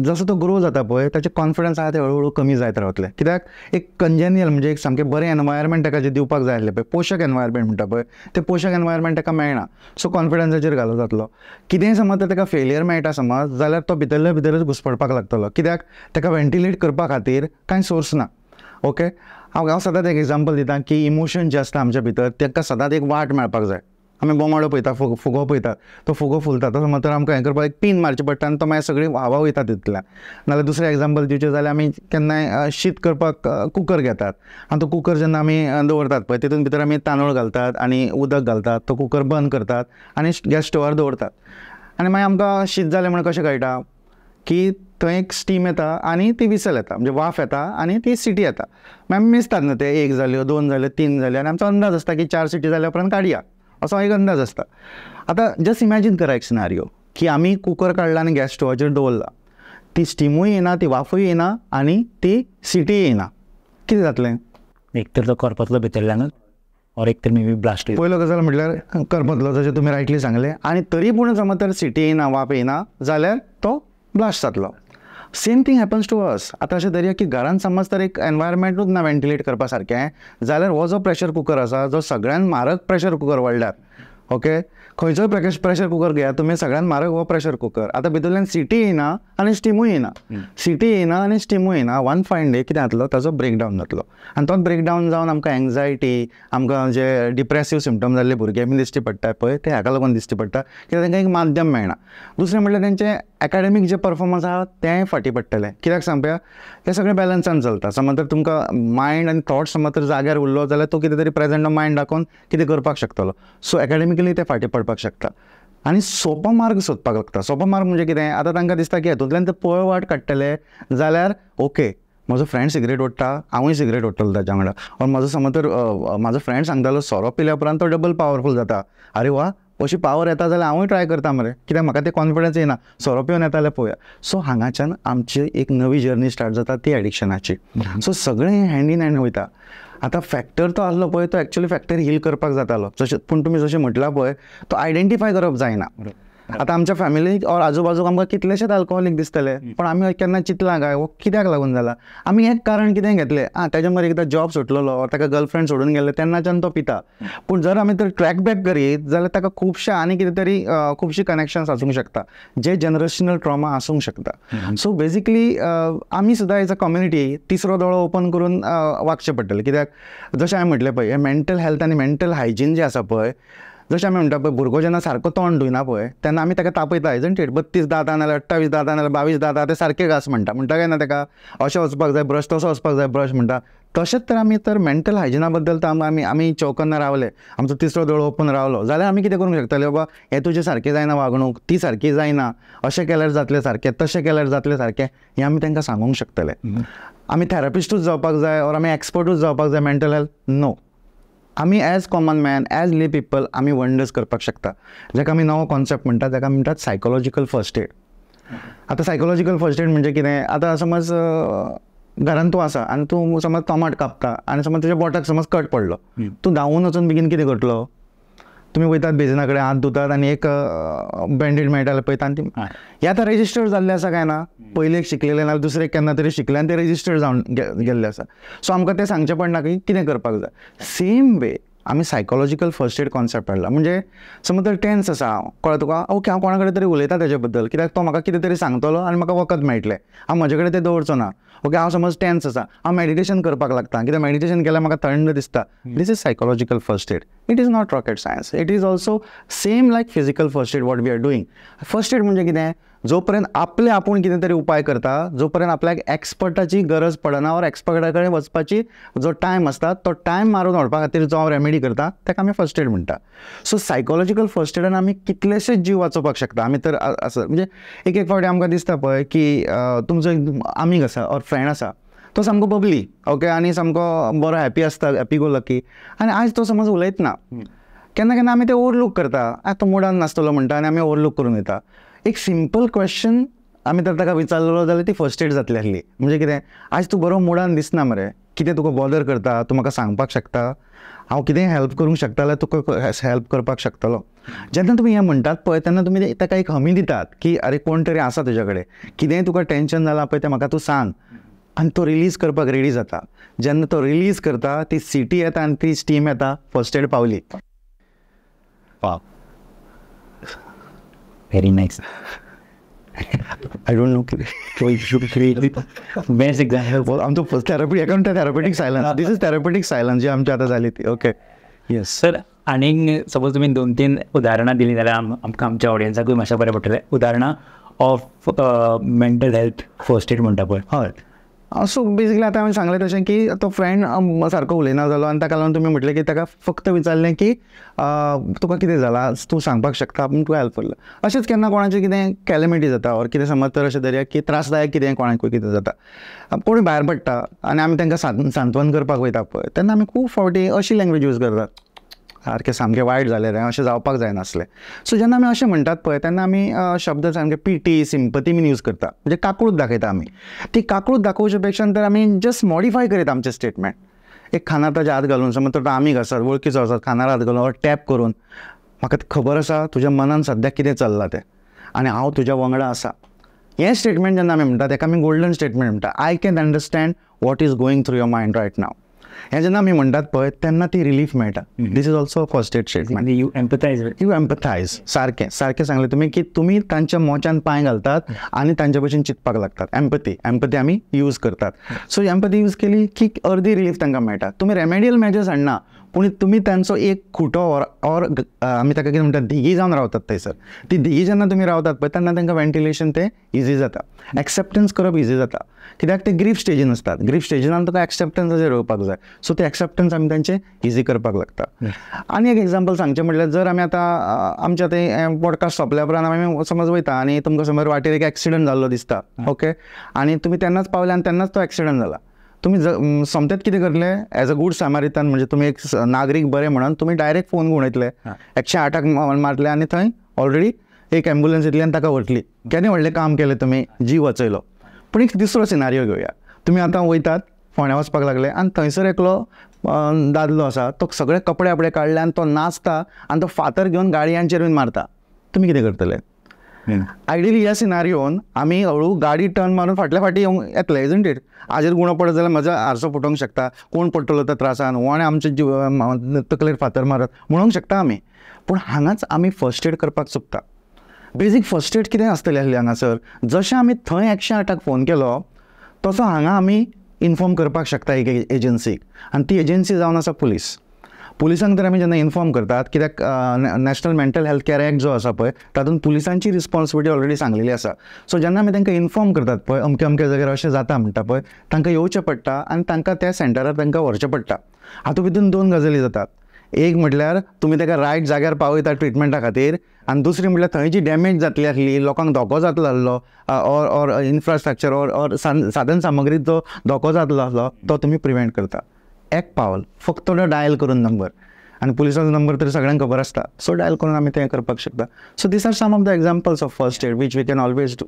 जसो तो ग्रो जाता पळय ताचे कॉन्फिडन्स आहा ते हळूहळू कमी जायत रावतले कित्याक एक कंजेनियल म्हणजे एक सामकें बरें एनवायरमेंट ताका जें दिवपाक जाय आसलें पळय पोशक एनवायरमेंट म्हणटा पळय तें पोशक एनवायरमेंट ताका मेळना सो कॉन्फिडन्साचेर घालो जातलो कितेंय समज तर ताका फेलियर मेळटा समज जाल्यार तो भितरल्या भितरच घुसपडपाक लागतलो कित्याक ताका वेंटिलेट करपा खातीर कांय ना ओके हांव हांव सदांच एक एग्जाम्पल दितां की इमोशन जे आसता आमच्या भितर तेका सदांच एक वाट मेळपाक जाय आमी बोमाडो पळयता फुगो फुगो तो फुगो फुलता तसो मात्र आमकां हें करपाक एक पीन मारचें पडटा आनी तो मागीर सगळी व्हावा वयता तितल्यान नाजाल्यार दुसरें एग्जाम्पल दिवचें जाल्यार आमी केन्नाय शीत करपाक कुकर घेतात आनी तो कुकर जेन्ना आमी दवरतात पळय तितून भितर आमी तांदूळ घालतात आनी उदक घालतात तो कुकर बंद करतात आनी गॅस स्टोवार दवरतात आनी मागीर आमकां शीत जालें म्हण कशें कळटा की थंय एक स्टीम येता आनी ती विसल येता म्हणजे वाफ येता आनी ती सिटी येता मागीर मिसतात न्हू ते एक जाल्यो दोन जाल्यो तीन जाल्यो आनी आमचो अंदाज आसता की चार सिटी जाल्या उपरांत काडया असो एक अंदाज आसता आतां जस्ट इमॅजीन करा एक सिनारियो की आमी कुकर काडला आनी गॅस स्टोवाचेर दवरला ती स्टिमूय येना ती वाफूय येना आनी ती सिटी येना कितें जातलें एक तर तो करपतलो भितरल्यानच ऑर एक तर मे बी ब्लास्ट पयलो गजाल म्हटल्यार करपतलो जशें तुमी रायटली सांगलें आनी तरी पूण समज तर सिटी येना वाफ येना जाल्यार ब्लास्ट जातलो same thing happens to us आतां अशें धरया की घरांत समज तर एक एनवायरमेंटूच ना वेंटिलेट करपा सारकें जाल्यार हो जो प्रेशर कुकर आसा जो सगळ्यांत म्हारग प्रेशर कुकर वर्ल्डांत ओके खंयचोय प्रेश प्रेशर कुकर घेया तुम्ही सगळ्यांत म्हारग हो प्रेशर कुकर आतां भितरल्यान सिटी येना आनी स्टिमूय येना सिटी येना आनी स्टिमूय येना वन फायन डे कितें जातलो ताचो ब्रेकडावन जातलो आनी तोच ब्रेकडावन जावन आमकां एंग्जायटी आमकां जे डिप्रेसीव सिमटम जाल्ले भुरगे बी दिश्टी पडटा पळय ते हाका लागून दिश्टी पडटा कित्याक तांकां एक माध्यम मेळना दुसरें म्हणल्यार तेंचे एकाडेमीक जे परफॉर्मन्स आहा तेंय फाटी पडटलें कित्याक सांगपया हे सगळें बॅलन्सान चलता समज जर तुमकां मायंड आनी थॉट्स समज तर जाग्यार उरलो जाल्यार तो कितें तरी प्रेजेंट मायंड दाखोवन कितें करपाक शकतलो सो एकाडेमीक इकॉनॉमिकली ते फाटी पडपाक शकता आनी सोपो मार्ग सोदपाक लागता सोपो मार्ग म्हणजे कितें आतां तांकां दिसता की हेतूंतल्यान ते वाट काडटले जाल्यार ओके म्हजो फ्रेंड सिगरेट ओडटा हांवूय सिगरेट ओडटलो ताच्या वांगडा ओर म्हजो समज तर म्हाजो फ्रेंड सांगतालो सोरो पिल्या उपरांत तो डबल पावरफूल जाता अरे वा अशी पावर येता जाल्यार हांवूय ट्राय करता मरे कित्याक म्हाका ते कॉन्फिडन्स येना सोरो पिवन येता जाल्यार पळोवया सो हांगाच्यान आमची एक नवी जर्नी स्टार्ट जाता ती एडिक्शनाची सो सगळें हँड इन हँड वयता आता फॅक्टर तो आसलो पळय तो एक्चुअली फॅक्टर हील करपाक जातालो जशें पूण तुमी जशें म्हटला पळय तो आयडेंटिफाय करप जायना आता आमच्या फॅमिली और आजूबाजूक आमकां कितलेशेच अल्कोहोलिक दिसतले पण आम्ही केन्ना चिंतलां काय हो कित्याक लागून झाला आम्ही एक कारण कितें घेतले आं त्याच्या मरे एकदां जॉब सुटलेलो त्या ताका गर्लफ्रेंड सोडून गेले तेन्नाच्यान तो पिता पण जर आम्ही तर ट्रॅक बॅक करीत जाल्यार ताका खुबशे आनी कितें तरी कनेक्शन्स आसूंक शकता जे जनरेशनल ट्रॉमा आसूंक शकता सो बेसिकली आमी सुद्दां एज अ कम्युनिटी तिसरो दोळो ओपन करून वागचें पडटलें कित्याक जशें हांवें म्हटले पळय हे मेंटल हेल्थ आनी मेंटल हायजीन जे आसा पळय जसे आम्ही म्हणटा पण भुरगो जेन्ना सारखं तोंड धुना पण तेन्ना आम्ही त्याला तापयता इजंट इट बत्तीस दादा नाल्यार अठ्ठावीस दादा नाल्यार बावीस दादा ते सारखे घास म्हणटा म्हटलं काय ना ताका अशें वचपाक जाय ब्रश तसं वचपाक जाय ब्रश म्हणटा तसेच तर आम्ही तर मेंटल हायजिनाबद्दल बद्दल तर आम्ही आम्ही चौकन्ना रावले आमचा तिसरो दोळ ओपन रावलो जाल्यार आम्ही किती करूंक शकताले बाबा हे तुझे सारखे जायना वागणूक ती सारखी जायना असे केल्यार जातले सारकें तशें केल्यार जातले सारकें हें आमी त्यांना सांगूंक शकतले आम्ही थॅरपिस्टूच जावपाक जाय ऑर आमी एक्सपर्टूच जावपाक जाय मेंटल हेल्थ नो आमी as common man as lay people आम्ही वंडर्स करपाक शकता जाका आमी नवो कॉन्सेप्ट म्हणतात त्या म्हणतात सायकोलॉजिकल फर्स्ट एड आता सायकोलॉजिकल फर्स्ट एड म्हणजे कितें आता समज घरान तू आसा आणि तू समज टॉमाट कापता आणि समज तुझ्या बोटाक समज कट पडलो तू धावून वचून बेगीन किती करतलो तुम्ही वयतात बेजनाकडे हात धुतात आणि एक बँडेड मेळटा पळयता आणि आनी ती आतां असा जाल्लें आसा काय ना पयलें शिकलेलें नाल्यार दुसरें केन्ना तरी शिकले आनी ते रेजिस्टर जावन गेल्लें आसा सो आमकां तें सांगचें पडना की कितें करपाक जाय सेम वे आमी सायकोलॉजिकल फर्स्ट एड कॉन्सेप्ट हाडला म्हणजे समज तर टेन्स असा कळ्ळें तुका ओके हांव कोणा कडेन तरी उलयतां त्याच्याबद्दल बद्दल कित्याक तो म्हाका कितें तरी सांगतलो आनी म्हाका वखद मेळटलें हांव म्हजे कडेन तें दवरचो ना ओके हांव समज टेन्स आसा हांव मेडिटेशन करपाक लागता कित्याक मेडिटेशन केल्यार म्हाका थंड दिसता this is psychological first aid it is not rocket science it is also same like physical first aid what we are doing first aid म्हणजे कितें जोपर्यंत आपले आपण कितें तरी उपाय करता जोपर्यंत आपल्याक एक्सपर्टाची गरज पडना ओर एक्सपर्टा कडेन वचपाची जो टायम असता तो टायम मारून ओढपा खातीर जो हांव रेमेडी करता ताका आमी फर्स्ट एड म्हणटा सो सायकोलॉजिकल फर्स्ट एडान आमी कितलेशेच जीव वाचोवपाक शकता आमी तर आसा म्हणजे एक एक फावटी आमकां दिसता पळय की तुमचो एक आमीक आसा और फ्रेंड आसा तो सामको बबली ओके आनी सामको बरो हॅपी आसता हॅपी गो लकी आनी आयज तो समज उलयतना केन्ना केन्ना आमी ते ओवरलूक करता आतां तो मुडान नासतलो म्हणटा आनी आमी ओवरलूक करून येता एक सिंपल क्वेश्चन आमी तर ताका विचारलेलो जाल्यार ती फर्स्ट एड जातली आसली म्हणजे कितें आयज तूं बरो मुडान दिसना मरे कितें तुका बॉदर करता तूं म्हाका सांगपाक शकता हांव कितेंय हेल्प करूंक शकता जाल्यार तुका हेल्प करपाक शकतलो जेन्ना तुमी हें म्हणटात पळय तेन्ना तुमी ताका एक हमी दितात की अरे कोण तरी आसा तुज्या कडेन कितेंय तुका टेंशन जालां पळय तें म्हाका तूं सांग आनी तो रिलीज करपाक रेडी जाता जेन्ना तो रिलीज करता ती सिटी येता आनी ती स्टीम येता फर्स्ट एड पावली very nice I don't know so it should create best example आमचं first therapy account therapeutic silence this is therapeutic silence आमची आता झाली ती ओके येस सर आणि सपोज तुम्ही दोन तीन उदाहरणां दिली जाल्यार आमकां आमच्या ऑडियन्साकूय मातशें बरें पडटलें उदाहरणां of mental health first aid म्हणटा पळय हय सो बेसिकली आता हांवें सांगलें तशें की तो फ्रेंड सारखं उलयना झालो आनी ताका लागून तुमी म्हटलें की ताका फक्त विचारलें की तुका किती झाला तू सांगपाक शकता पूण तू हेल्प करलं अशेंच केन्ना कोणाचे कितें कॅलमिटी जाता ऑर कितें समज तर अशें धरया की त्रासदायक कितें कोणाकूय कितें जाता कोणी भायर पडटा आणि आम्ही त्यांना सांत्वन करपाक वयता पळय तेन्ना आमी खूब फावटी अशी लँग्वेज यूज करतात सारखे सामके झाले रे असे जावपाक जायनासलें सो जेन्ना आम्ही असे म्हणटात पळय तेन्ना आम्ही शब्द सामके पीटी सिंपती बीन यूज करता म्हणजे काकळूत दाखयता आम्ही ती काकळूत दाखोवचे पेक्षा तर आम्ही जस्ट मॉडिफाय करीत आमचे स्टेटमेंट एक खाना ताच्या हात घालून समज तर आमी आसात वळखीचो आसात खानार हात घालून टॅप करून म्हाका खबर असा तुझ्या मनान सध्या कितें चाललं ते आणि हा तुझ्या वांगडा असा हे स्टेटमेंट जेन्ना आम्ही म्हणटा तेका आमी गोल्डन स्टेटमेंट म्हणटा I can understand what is going through your mind right now हे जेन्ना आमी म्हणटात पळय तेन्ना ती रिलीफ मेळटा this is also first aid statement you empathise you empathise सारकें सारकें सांगले तुम्ही की तुम्ही त्यांच्या मोच्यान पांय घालतात आणि तांचे भशेन चिंतपाक लागतात एम्पथी एम्पथी आम्ही यूज करतात सो एम्पथी यूज केली की अर्धी रिलीफ त्यांना मेळटा तुम्ही रेमेडियल मेजर्स हाडना पण तुम्ही त्यांचं एक खुटो और और आमी ताका कितें म्हणतात धिगी जावन रावतात थंयसर ती धिगी जेन्ना तुम्ही रावतात पण त्यांना तांकां वेंटिलेशन ते इजी जाता एक्सेप्टन्स करप इजी जाता कित्याक ते ग्रीफ स्टेजीन असतात ग्रीफ स्टेजीन तुका एक्सेप्टन्साचेर येवपाक जाय सो ते ॲक्सेप्टन्स आम्ही त्यांचे इजी करपाक लागता आणि एक एक्झाम्पल सांगचे म्हटल्यार जर आम्ही आता आमच्या ते पॉडकास्ट सोपल्या उपरांत आमी समज वयता आनी तुमकां समज वाटेर एक ॲक्सिडंट जाल्लो दिसता ओके आणि तुम्ही त्यांनाच पावले आणि त्यांनाच तो ॲक्सिडंट झाला तुम्ही ज समतेत किती करले एज अ गुड सामारितान म्हणजे तुम्ही एक नागरीक बरे म्हणून तुम्ही डायरेक्ट फोन येतले एकशे आठाक मारले आणि थंय ऑलरेडी एक ॲम्ब्युलन्स येतली आणि ताका व्हरतली केदें व्हडलें काम केले तुम्ही जीव वाचयलो पण एक दुसरो सिनारियो घेऊया तुम्ही आता वयतात फोंड्या वचपाक लागले आणि थंयसर एकलो दादलो आसा तो सगळे कपडे आपले काढले आणि तो नाचता आणि तो फातर घेऊन गाडयांचेर बीन मारता तुम्ही कितें करतले आयडियली ह्या सिनारिओन आम्ही हळू गाडी टर्न मारून फाटल्या फाटी येवंक येतले इजंट इट हाजेर गुणो पडत जाल्यार म्हजो आरसो फुटोंक शकता कोण पडटलो त्या त्रासान आनी आमचे जीव तकलेर फातर मारत म्हणूंक शकता आमी पूण हांगाच आमी फर्स्ट एड करपाक चुकता बेजीक फर्स्ट एड कितें आसतलें आसलें हांगासर जशें आमी थंय एक्शन आर्टाक फोन केलो तसो हांगा आमी इन्फॉर्म करपाक शकता एक एजन्सीक आनी ती एजन्सी जावन आसा पुलीस पुलिसांक तर आम्ही जेन्ना इन्फॉर्म करतात कित्याक national mental health care act जो असा पण तातून पुलिसांची रिस्पॉन्सिबिलिटी ऑलरेडी सांगलेली असा सो जेन्ना आमी तांकां इन्फॉर्म करतात पळय अमके अमके जाग्यार असे जाता म्हणटा पण त्यांना येवचें पडटा आणि तांकां त्या सेंटरात तांकां व्हरचें पडटा हातूंत भितून दोन गजाली जातात एक म्हटल्यार तुम्ही ताका रायट जाग्यार पावयता ट्रिटमेंटा खातीर आणि दुसरी म्हटल्या थंय जी डॅमेज जातली आसली लोकांक धोको जातलो आसलो ऑर और इन्फ्रास्ट्रक्चर ऑर ऑर साधन सामग्री जो धोको जातलो आसलो तो तुम्ही प्रिवेंट करता एक पावल फक्त तो डायल करून नंबर आणि पोलिसांचा नंबर तरी सगळ्यांक खबर असता सो डायल करून आम्ही ते करपाक शकता so this are some of the examples of first aid which we can always do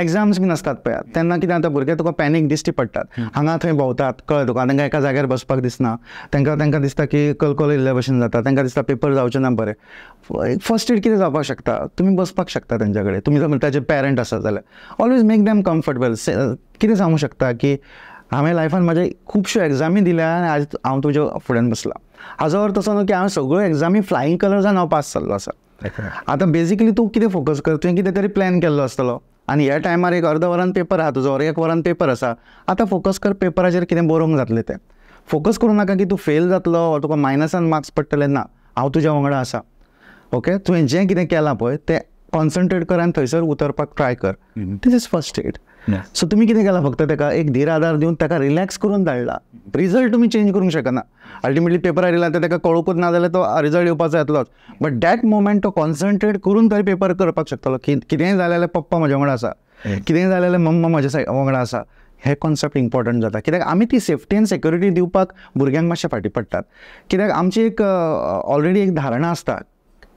exams बीन असतात पळय त्यांना कितें आता भुरगे तुका पॅनीक दिश्टी पडटात हांगा थंय भोंवतात कळ्ळें तुका तांकां एका जाग्यार बसपाक दिसना तांकां तांकां दिसता की कलकल इल्ले भशेन जाता तांकां दिसता पेपर जावचे ना बरे फर्स्ट एड कितें जावपाक शकता तुमी बसपाक शकता त्यांच्याकडे कडेन तुमी जर ताजे पेरंट आसा जाल्यार ऑलवेज मेक दॅम कम्फर्टेबल कितें सांगू शकता की हांवें लायफान म्हाजे खुबश्यो एग्जामी दिल्या आनी आज हांव तुज्या फुड्यान बसला हाजो अर्थ असो न्हू की हांव सगळ्यो एग्जामी फ्लायींग कलर्सान हांव पास जाल्लो आसा आतां बेजिकली तूं कितें फोकस कर तुवें कितें तरी प्लॅन केल्लो आसतलो आनी ह्या टायमार एक अर्द वरान पेपर आहा तुजो एक वरान पेपर आसा आतां फोकस कर पेपराचेर कितें बरोवंक जातलें तें फोकस करूं नाका की तूं फेल जातलो वा तुका मायनसान मार्क्स पडटले ना हांव तुज्या वांगडा आसा ओके तुवें जें कितें केलां पळय तें कॉन्संट्रेट कर आनी थंयसर उतरपाक ट्राय कर this is first aid so तुम्ही किती केला फक्त तेका एक धीर आधार दिवन ताका रिलॅक्स करून धाडला रिझल्ट तुम्ही चेंज करू शकना अल्टिमेटली पेपर आलेला तर तेका कळुकूच ना जाल्यार तो रिजल्ट येवपाचो येतलोच बट डॅट मोमेंट तो कॉन्सन्ट्रेट करून तरी पेपर करपाक शकतलो की कितेंय जालें पप्पा म्हज्या वांगडा आसा कितेंय जालें जाल्यार मम्मा म्हज्या वांगडा आसा हे कॉन्सेप्ट इम्पॉर्टंट जाता कित्याक आमी ती सेफ्टी अँड सेक्युरिटी दिवपाक भुरग्यांक मातशे फाटीं पडटात कित्याक आमची एक ऑलरेडी एक धारणा आसता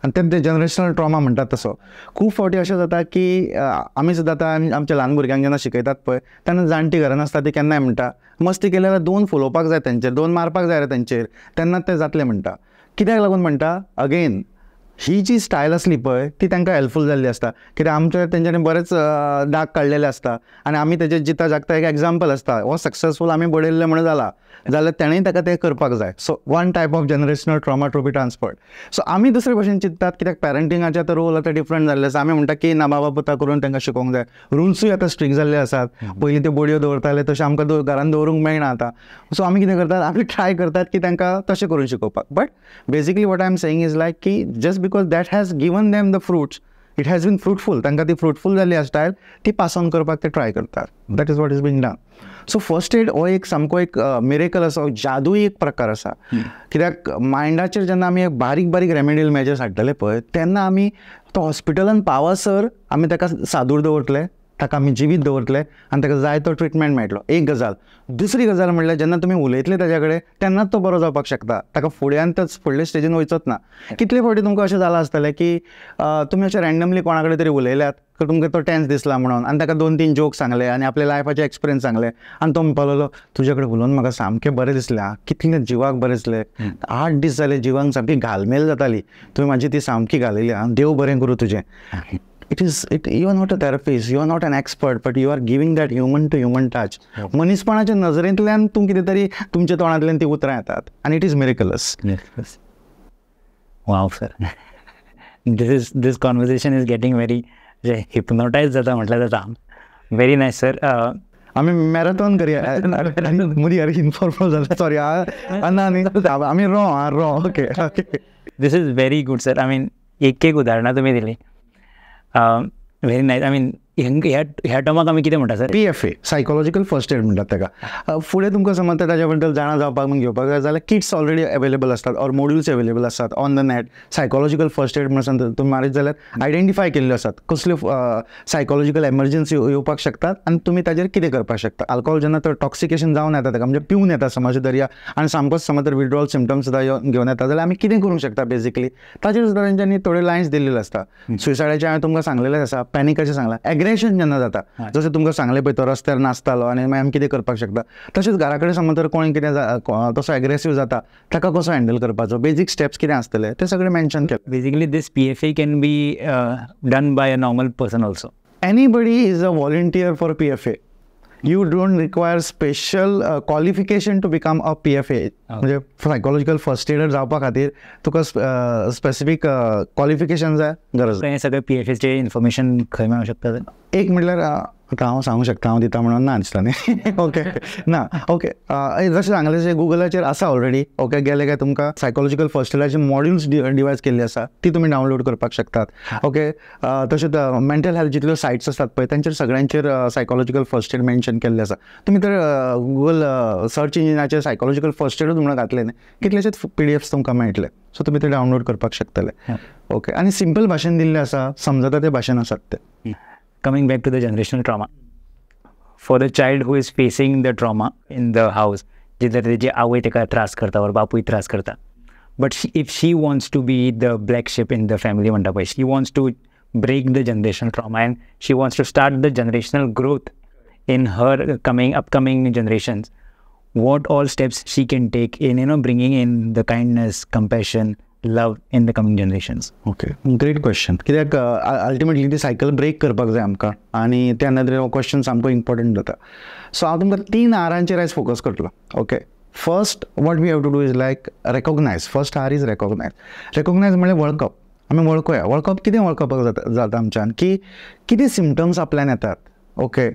आणि ते जनरेशनल ट्रॉमा म्हणतात तसं खूप फावटी असं जाता की आम्ही सुद्धा आता आमच्या लहान भुरग्यांक जेन्ना शिकयतात पण त्यांना जाणटी घरान आसता ती केन्नाय म्हणटा मस्ती केल्या दोन फुलोवपाक जाय त्यांचे दोन मारपाक जाय रे त्यांचे त्यांना तें जातलें म्हणटा कित्याक लागून म्हणटा अगेन ही जी स्टाईल असली पण ती त्यांना हेल्पफुल झाली असता कित्याक आमच्या त्यांच्याने बरेच डाग काढलेले आसता आणि आम्ही त्याचे जिता जागता एक एक्झाम्पल असता हो सक्सेसफूल आम्ही बडयल्ले म्हणून झाला जाल्यार तेणेंय ताका तें करपाक जाय so one type of generational trauma ट्रोपी ट्रान्सपोर्ट सो आमी दुसरे भशेन चिंतात कित्याक पॅरंटिंगाचे आतां रोल आतां डिफरंट जाल्ले आसा आमी म्हणटा की ना बाबा पुता करून तांकां शिकोवंक जाय रुल्सूय आतां स्ट्रीक जाल्ले आसात पयलीं त्यो बडयो दवरताले तशें आमकां घरान दवरूंक मेळना आतां सो आमी कितें करतात आमी ट्राय करतात की तांकां तशें करून शिकोवपाक but basically what I am saying is like की just because that has given them the fruits it has been fruitful त्यांना ती फ्रुटफूल झाली असतात ती पास ऑन करपाक ते ट्राय करतात that is what is been done so first aid हो एक सामको एक मिरेकल असा जादूय एक प्रकार असा कित्याक मायंडाचेर जेन्ना आमी बारीक बारीक रेमेडियल मेजर्स हाडटले पळय तेन्ना आमी तो हॉस्पिटलान पावसर आमी ताका सादूर दवरतले ताका आमी जिवीत दवरतले आनी ताका जाय तो ट्रिटमेंट मेळटलो एक गजाल दुसरी गजाल म्हणल्यार जेन्ना तुम्ही उलयतले ताज्या कडेन तेन्नाच तो बरो जावपाक शकता ताका फुड्यान तर फुडले स्टेजीन वयचोच ना कितले फावटी तुमकां अशें जालां आसतलें की तुमी अशें रँडमली कोणा कडेन तरी उलयल्यात तुमकां तो टेन्स दिसला म्हणून आनी ताका दोन तीन जोक सांगले आनी आपल्या लायफाचे एक्सपिरियन्स सांगले आनी तो म्हणपाक लागलो तुजे कडेन उलोवन म्हाका सामकें बरें दिसलें आं कितलें जिवाक बरें दिसलें आठ दीस जाले जिवाक सामकी घालमेल जाताली तुवें म्हाजी ती सामकी घालयली आं देव बरें करूं तुजें it is it you are not a therapist you are not an expert but you are giving that human to human touch हो. मनीसपणाच्या नजरेंतल्यान तुम कितें तरी तुमच्या तोंडांतल्यान ती उतरां येतात आनी it is miracles wow sir this is this conversation is getting very जे हिप्नोटायज जाता म्हटल्यार जाता व्हेरी नायस सर आमी मॅरेथॉन करया मुदी अरे इनफॉर्मल जाता सॉरी ना न्ही आमी रॉ आं रॉ okay okay this is very good sir I mean एक एक उदाहरणां तुमी दिलीं Um, very nice. I mean, ह्या ह्या P F A psychological first aid म्हणतात ताका पुढे तुमकां समज त्याच्याबद्दल ताज्या बद्दल जाणा जावपाक बघा घेवपाक जाय जाल्यार किट्स ऑलरेडी अवेलेबल असतात ऑर मॉड्युल्स अवेलेबल असतात on the net psychological first aid म्हणून तुम्ही मारीत जाल्यार आयडेंटिफाय केल्ल्यो असतात कसल्यो सायकोलॉजिकल एमर्जन्सी येवपाक शकतात आणि तुम्ही ताजेर कितें करपाक शकता अल्कोहोल जेन्ना तर टॉक्सिकेशन जाऊन येता म्हणजे पिऊन येतात समज दर्या आणि सामकोच समज तर विड्रॉल सिमटम्स सुद्दां घेवन येता जाल्यार आम्ही किती करू शकता बेसिकली ताजेर सुद्धा त्यांच्यानी थोडे लायन्स दिलेले आसता तुम्हाला हांवें तुमकां सांगलेलेंच आसा पॅनिकाचें सांगलां रिक्रिएशन जेन्ना जाता जसं तुमकां सांगले पळय तो रस्त्यार नाचतालो आनी मागीर आमी कितें करपाक शकता तशेंच घरा कडेन समज तर कोणी कितें तसो एग्रेसीव जाता ताका कसो हँडल करपाचो बेजीक स्टेप्स कितें आसतले ते सगळे मेन्शन केले basically this P F A can be done by a normal person also anybody is a volunteer for P F A you don't require special qualification to become a P F A म्हणजे psychological first aider जावपा खातीर तुका specific qualification uh, uh, जाय गरज हें सगळें P F एचे information खंय मेळूंक शकता एक म्हणल्यार uh, आतां हांव सांगूंक शकता हा दिता म्हणून ना दिसता न्ही ओके ना ओके जशें सांगलें जे गुगलाचेर असा ऑलरेडी ओके गेले काय तुमकां सायकोलॉजिकल फर्स्ट एडाचे मॉड्युल्स डिवायस केल्ली असा ती तुम्ही डाउनलोड करपाक शकतात ओके तशेंच मेंटल हेल्थ जितल्यो सायट्स असतात पळय तांचेर सगळ्यांचेर सायकोलॉजिकल फर्स्ट एड मेन्शन केल्लें आसा तुम्ही तर गुगल सर्च इंजिनाचेर सायकोलॉजिकल फर्स्ट एडूच म्हणून घातले न्ही कितलेशेच पी डी एफ्स तुमकां मेळटले सो तुम्ही ते डावनलोड करपाक शकतले ओके आणि सिंपल भाषेन दिल्लें आसा समजता ते भाषेन आसात ते coming back to the generational trauma for the child who is facing the trauma in the house जिधर त्याचे आवय ताका त्रास करता वा बापूय त्रास करता but if she wants to be the black sheep in the family म्हणटा पळय she wants to break the in her coming upcoming generations what all steps she can take in you know bringing in the kindness compassion love in the coming generations okay great question कित्याक ultimately ती cycle break करपाक जाय आमकां आनी त्या नदरेन हो question सामको इम्पॉर्टंट जाता सो हांव तुमकां तीन आरांचेर आयज फोकस करतलो okay first what we have to do is like recognize first R is recognize recognize म्हणजे वळखप आमी वळखुया वळखप कितें वळखपाक जाता जाता आमच्यान की कितें सिमटम्स आपल्यान येतात ओके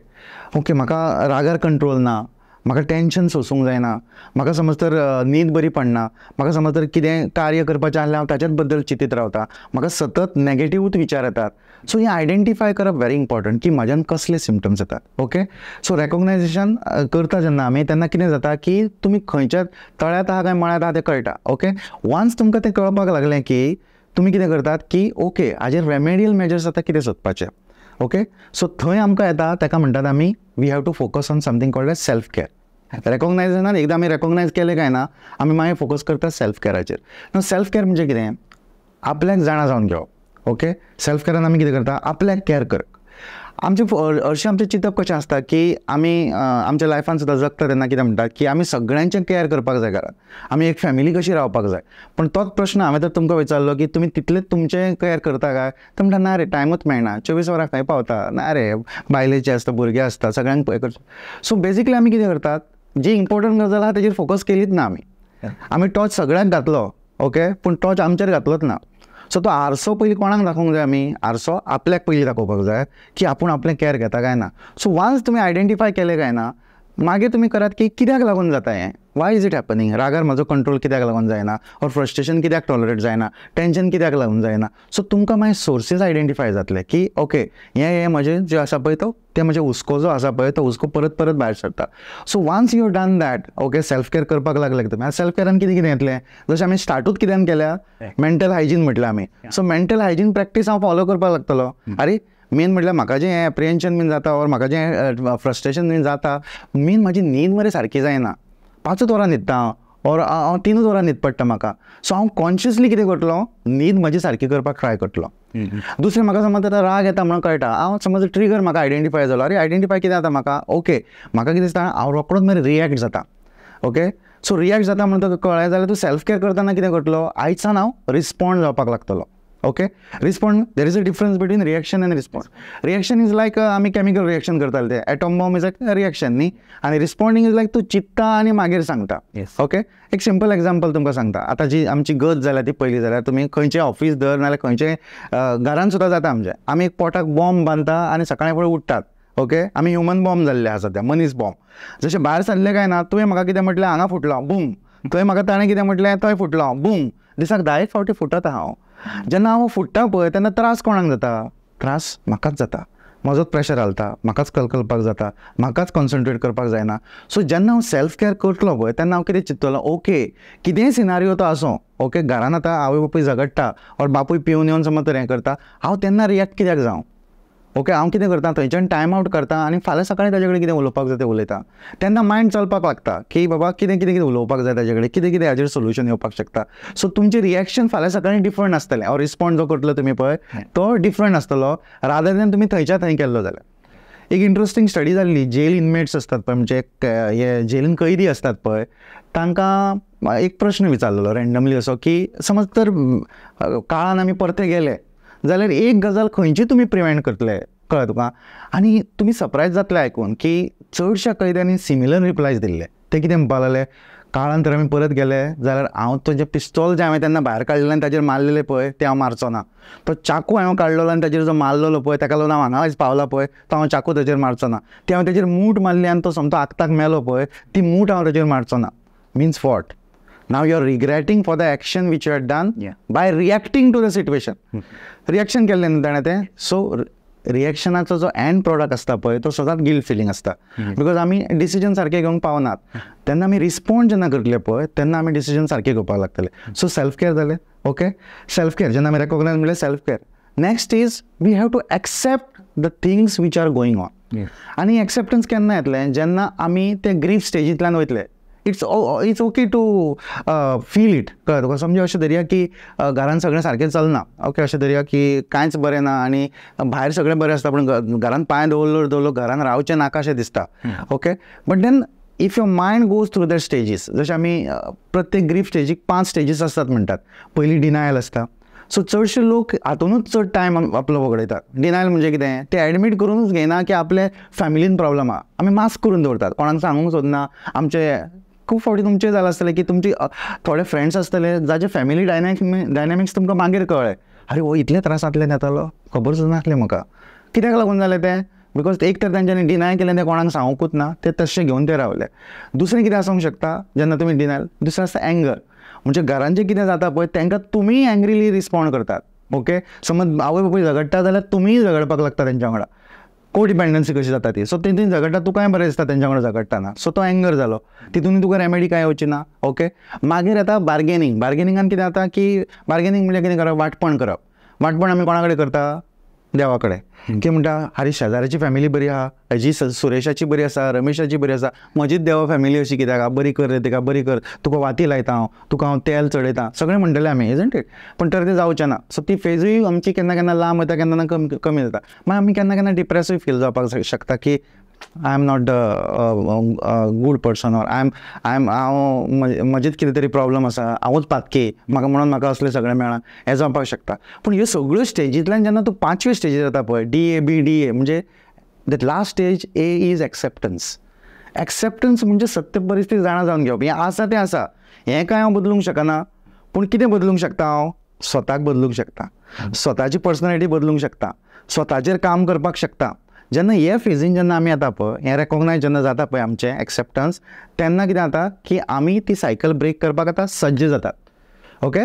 ओके म्हाका रागार कंट्रोल ना म्हाका टेन्शन सोसूंक जायना म्हाका समज तर न्हीद बरी पडना म्हाका समज तर कितें कार्य करपाचें आसलें हांव ताच्याच बद्दल चिंतीत रावतां म्हाका सतत नॅगेटिवूच विचार येतात सो हें आयडेंटीफाय करप व्हेरी इम्पॉर्टंट की म्हाज्यान कसले सिमटम्स येतात ओके सो रेकॉग्नायझेशन करता जेन्ना आमी तेन्ना कितें जाता की तुमी खंयच्या तळ्यात आहा काय मळ्यात आहा तें कळटा ओके वान्स तुमकां तें कळपाक लागलें की तुमी कितें करतात की ओके हाजेर रेमेडियल मेजर्स आतां कितें सोदपाचें ओके सो थंय आमकां येता ताका म्हणटात आमी we have to focus on something called as self care recognize एकदां आमी रेकॉगनायज केलें काय ना आमी मागीर फोकस करता सेल्फ कॅराचेर न्हू सेल्फ कॅर म्हणजे कितें आपल्याक जाणा जावन घेवप ओके सेल्फ कॅरान आमी कितें करता आपल्याक कॅर करप आमचे हरशी आमचे चिंतप कशें आसता की आमी आमच्या लायफान सुद्दां जगता तेन्ना कितें म्हणटात की आमी सगळ्यांचे केअर करपाक जाय आमी एक फॅमिली कशी रावपाक जाय पूण तोच प्रश्न हांवें तर तुमकां विचारलो की तुमी तितलेंच तुमचें केअर करता काय तर म्हणटा ना रे टायमूच मेळना चोवीस वरां खंय पावता ना रे बायलेचे आसता भुरगे आसता सगळ्यांक पळय सो बेजिकली आमी कितें करतात जी इम्पॉर्टंट गजाल आहा तेजेर फोकस केलीच ना आमी आमी टॉर्च सगळ्यांक घातलो ओके पूण टॉर्च आमचेर घातलोच ना सो तो आरसो पहिली कोणाक दाखोवंक जाय आमी आरसो आपल्याक पहिली दाखोवपाक जाय की आपूण आपलें कॅर घेता काय ना सो वान्स तुमी आयडेंटिफाय केलें काय ना मागे तुम्ही करात की कित्याक लागून जाता हें वाय इज इट हॅपनिंग रागार म्हजो कंट्रोल कित्याक लागून जायना और फ्रस्ट्रेशन कित्याक टॉलरेट जायना टेन्शन कित्याक लागून जायना सो तुमकां मागीर सोर्सीस आयडेंटिफाय जातले की ओके हें हें म्हजें जें आसा पळय तो ते माझे हुस्को जो आसा पळय तो हुस्को परत परत भायर सरता so once you done that okay self care करपाक लागले तुमी सेल्फ केअरान कितें कितें येतलें जशें आमी स्टार्टूच कित्यान केल्या मेंटल हायजीन म्हटलें आमी सो मेंटल हायजीन प्रॅक्टीस हांव फॉलो करपाक लागतलो अरे मेन म्हटलं म्हाका जें एप्रिहेन्शन बीन जाता ऑर म्हाका जे फ्रस्ट्रेशन बीन जाता मेन माझी न्हीद मरे सारकी जायना पांचूच वरां न्हिदता हांव और हांव तिनूच वरां न्हिद पडटा म्हाका सो हांव कॉन्शियसली कितें करतलो न्हीद माझी सारकी करपाक ट्राय करतलो दुसरें म्हाका समज आतां राग येता म्हणून कळटा हांव समज ट्रिगर म्हाका आयडेंटिफाय जालो अरे आयडेंटिफाय कितें जाता म्हाका ओके म्हाका कितें दिसता हांव रोखडोच मागीर रियॅक्ट जाता ओके सो रियॅक्ट जाता म्हणून तुका कळ्ळें जाल्यार तूं सेल्फ कॅर करताना कितें करतलो आयजसान हांव रिस्पॉन्ड जावपाक लागतलो okay respond there is a difference between reaction and response reaction is like आम्ही केमिकल रिएक्शन करताले ते atom bomb is a reaction नी आणि रिस्पॉन्डिंग इज लाईक तू चित्ता आणि मागीर सांगता ओके एक सिंपल एक्झाम्पल तुमकां सांगता आता जी आमची गत जाल्या ती पयली जाल्यार तुम्ही खंयचे ऑफिस धर नाजाल्यार खंयचे घरान सुद्दां जाता आमचें आमी एक पोटाक बॉम्ब बांधता आनी सकाळी फुडें उठतात ओके आमी ह्युमन बॉम्ब जाल्ले आसा सध्या मनीस बॉम्ब जसे भायर सरलें काय ना तुवें म्हाका कितें म्हटलें हांगा फुटलो बूम थंय म्हाका ताणें कितें म्हटलें थंय फुटलो बूम दिसाक धा एक फावटी फुटत हांव हो. जेन्ना हांव फुट्टा पळय तेन्ना त्रास कोणाक जाता त्रास म्हाकाच जाता म्हजोच प्रेशर घालता म्हाकाच कलकलपाक जाता म्हाकाच कॉन्सन्ट्रेट करपाक जायना सो जेन्ना हांव सेल्फ कॅर करतलो पळय तेन्ना हांव कितें ओके कितेंय सिनारियो तो आसूं ओके घरान आतां आवय बापूय झगडटा ऑर बापूय पिवन येवन समज तर हें करता हांव तेन्ना रियॅक्ट कित्याक जावं ओके हांव कितें करता थंयच्यान टायम आवट करता आनी फाल्यां सकाळीं ताजे कडेन कितें उलोवपाक जाय तें उलयता तेन्ना मायंड चलपाक लागता की बाबा कितें कितें कितें उलोवपाक जाय ताजे कडेन कितें कितें हाजेर सोल्युशन येवपाक शकता सो तुमचें रिएक्शन फाल्यां सकाळीं डिफरंट आसतलें हांव रिस्पॉन्ड जो करतलो तुमी पळय तो डिफरंट आसतलो रादर दॅन तुमी थंयच्या थंय केल्लो जाल्यार एक इंट्रस्टींग स्टडी जाल्ली जेल इनमेट्स असतात पळय म्हणजे हे जेलीन कैदी असतात पळय तांकां एक प्रश्न विचारलेलो रँडमली असो की समज तर काळान आमी परते गेले जाल्यार एक गजाल खंयची तुमी प्रिवेंट करतले कळ्ळें तुका आनी तुमी सरप्रायज जातले आयकून की चडशा कैद्यांनी सिमिलर रिप्लायज दिल्ले ते कितें म्हणपाक काळान तर आमी परत गेले जाल्यार हांव तुजें पिस्तोल जें हांवें तेन्ना भायर काडलेलें आनी ताजेर मारलेलें पळय तें हांव मारचो ना तो चाकू हांवें काडलेलो आनी ताजेर जो मारलेलो पळय ताका लागून हांव हांगा आयज पावला पळय तो हांव चाकू ताजेर मारचो ना ती हांवें ताजेर मूठ मारली आनी तो समतो आगताक मेलो पळय ती मूठ हांव ताजेर मारचो ना means fought now you regretting for the action which you had done yeah. by reacting to the situation reaction reaction केल्ल्यान ते सो रिएक्शनाचो जो एंड प्रोडक्ट असता पण तो सदांच गिल्ड फिलींग आसता बिकॉज आम्ही डिसिजन सारखे घेऊन पावनात hmm. त्यांना आम्ही रिस्पॉन्ड जेव्हा करतले पण तेन्ना आम्ही डिसिजन सारके घेवपाक लागतले सो सेल्फ केअर झाले ओके सेल्फ केअर जेन्ना आम्ही म्हणलें self care next is we have to accept the things which are going on आणि एक्सेप्टन्स केन्ना येतले जेन्ना आम्ही ते ग्रीफ स्टेजींतल्यान वयतले it's it's okay to feel it कळत तुका असे अशें धरया की घरांत सगळें सारकें चलना ओके अशें धरया की कांयच बरें ना आनी भायर सगळें बरें आसता पूण घरांत पांय दवरलो दवरलो घरांत रावचें नाका अशें दिसता okay but then if your mind goes through the stages जसे आमी प्रत्येक ग्रीफ स्टेजीक पांच स्टेजीस आसतात म्हणटात पयलीं डिनायल आसता सो चडशे लोक हातूनच चड टायम आपलो वगडयतात डिनायल म्हणजे कितें ते ॲडमिट करूनच घेना की आपले फॅमिलीन प्रॉब्लम आहा आमी मास्क करून दवरतात कोणाक सांगूंक सोदना आमचे खूप फावटी तुमचे जालां आसतलें की तुमचे थोडे फ्रेंड्स असतले जाचे फॅमिली डायनॅमिक्स डायनॅमिक्स तुमकां मागीर कळ्ळें अरे हो इतले त्रासांतल्यान येतालो खबरच नासलें म्हाका कित्याक लागून जालें तें बिकॉज एक तर त्यांच्यानी डिनाय केलें तें कोणाक सांगूंकूच ना ते तशें घेवन ते रावले दुसरें कितें आसूंक शकता जेन्ना तुमी डिनायल दुसरें आसता एंगर म्हणजे घरान जें कितें जाता पळय तांकां तुमी एंग्रिली रिस्पॉन्ड करतात ओके समज आवय बापूय झगडटा जाल्यार तुमीय झगडपाक लागता तेंच्या वांगडा को कोडिपेंडन्सी कशी जाता ती सो तिथून झगडटा तुकाय बरें दिसता तेंच्या वांगडा झगडटाना सो तो एंगर जालो तितून तुका रेमेडी काय येवची ना ओके मागीर आता बार्गेनिंग बार्गेनिंगान कितें जाता की बार्गेनिंग म्हणजे कितें करप वाटपण करप वाटपण आमी कोणाकडे करता देवाकडे कडेन की म्हणटा आरे शेजाऱ्याची फॅमिली बरी आहा हाजी सुरेशाची बरी आसा रमेशाची बरी आसा म्हजीच देवा फॅमिली अशी कित्याक बरी कर रे तिका बरी कर तुका वाती लायता हांव तुका हांव तेल चडयतां सगळें म्हणटलें आमी इजंट इट पण तर ते जावचें ना सो ती फेजूय आमची केन्ना केन्ना लांब वयता केन्ना केन्ना कमी कमी जाता मागीर आमी केन्ना केन्ना डिप्रेसूय फील जावपाक शकता की I am not good person or I am I am हांव म्हजेच कितें तरी प्रॉब्लम आसा हांवूच पातके म्हाका म्हणून म्हाका असले सगळें मेळना हें जावपाक शकता पूण ह्यो सगळ्यो स्टेजींतल्यान जेन्ना तूं पांचवी स्टेजीर जाता पळय D A B D A म्हणजे the last stage A is acceptance acceptance म्हणजे सत्य परिस्थिती जाणा जावन घेवप हें आसा तें आसा हें कांय हांव हो बदलूंक शकना पूण कितें बदलूंक शकता हांव हो? स्वताक बदलूंक शकता स्वताची पर्सनॅलिटी बदलूंक शकता स्वताचेर काम करपाक शकता जेन्ना हे फेजीन जेन्ना आम्ही आता पळय हें रेकॉगनायज जेन्ना जाता पण आमचे एक्सेप्टन्स त्यांना कितें जाता की आम्ही ती सायकल ब्रेक करपाक आतां सज्ज जातात ओके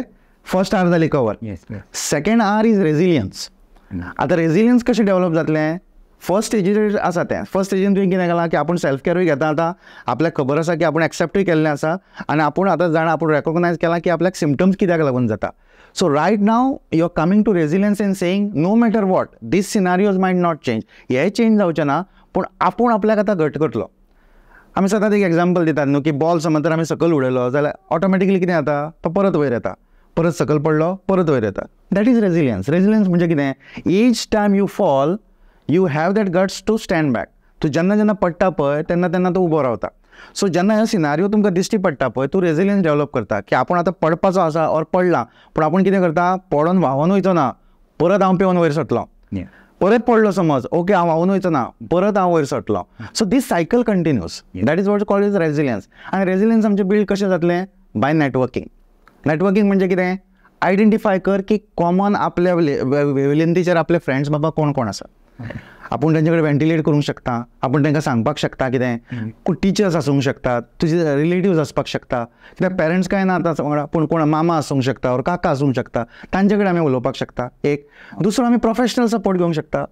फर्स्ट आर झाली cover second R is resilience आता रेझिलियन्स कसे डेव्हलप जातले फर्स्ट स्टेजीर आसा ते फर्स्ट स्टेजीन तुवें कितें केलां की आपूण सेल्फ कॅरूय घेता आतां आपल्याक खबर आसा की आपूण एक्सेप्टूय केल्लें आसा आनी आपूण आतां जाणा आपूण रेकॉग्नायज केला की आपल्याक सिमटम्स कित्याक लागून जाता so right now you're coming to resilience in saying no matter what this scenarios might not change हे चेंज जावचे ना पूण आपूण आपल्याक आतां घट करतलो आमी सदांच एक एग्जाम्पल दितात न्हू की बॉल समज तर आमी सकल उडयलो जाल्यार ऑटोमॅटिकली कितें जाता तो परत वयर येता परत सकल पडलो परत वयर येता दॅट इज रेजिलियन्स रेजिलियन्स म्हणजे कितें as time you fall you have that guts to stand back तूं जेन्ना जेन्ना पडटा पळय तेन्ना तेन्ना तो उबो रावता सो जेन्ना सिनारियो तुमकां दिश्टी पडटा पळय तू रेजिलियन्स डेव्हलप करता की आपण आता पडपाचो आसा ऑर पडला पण आपण किती करता पडून व्हांवोन वयचो ना परत हांव पेवन वयर सरतलो परत पडलो समज ओके हांव व्हावून वयचो ना परत हांव वयर सरतलो so this cycle continues that is what call is resilience आणि रेजिलियन्स आमचे बिल्ड कसे जातले बाय नेटवर्किंग नेटवर्किंग म्हणजे किती आयडेंटिफाय कर की कॉमन आपल्या वेवलिंतीचेर आपले फ्रेंड्स बाबा कोण कोण असा आपण त्यांच्याकडे व्हेंटिलेट करूंक शकता आपण त्यांना सांगपाक शकता कितें टीचर्स असू शकतात तुझे रिलेटिव्ह आसपाक शकता कित्याक पेरंट्स काय ना आतां वांगडा कोण मामा असू शकता और काका आसूंक शकता त्यांच्याकडे आम्ही आमी उलोवपाक शकता एक दुसरं आम्ही प्रोफेशनल सपोर्ट घेऊ शकता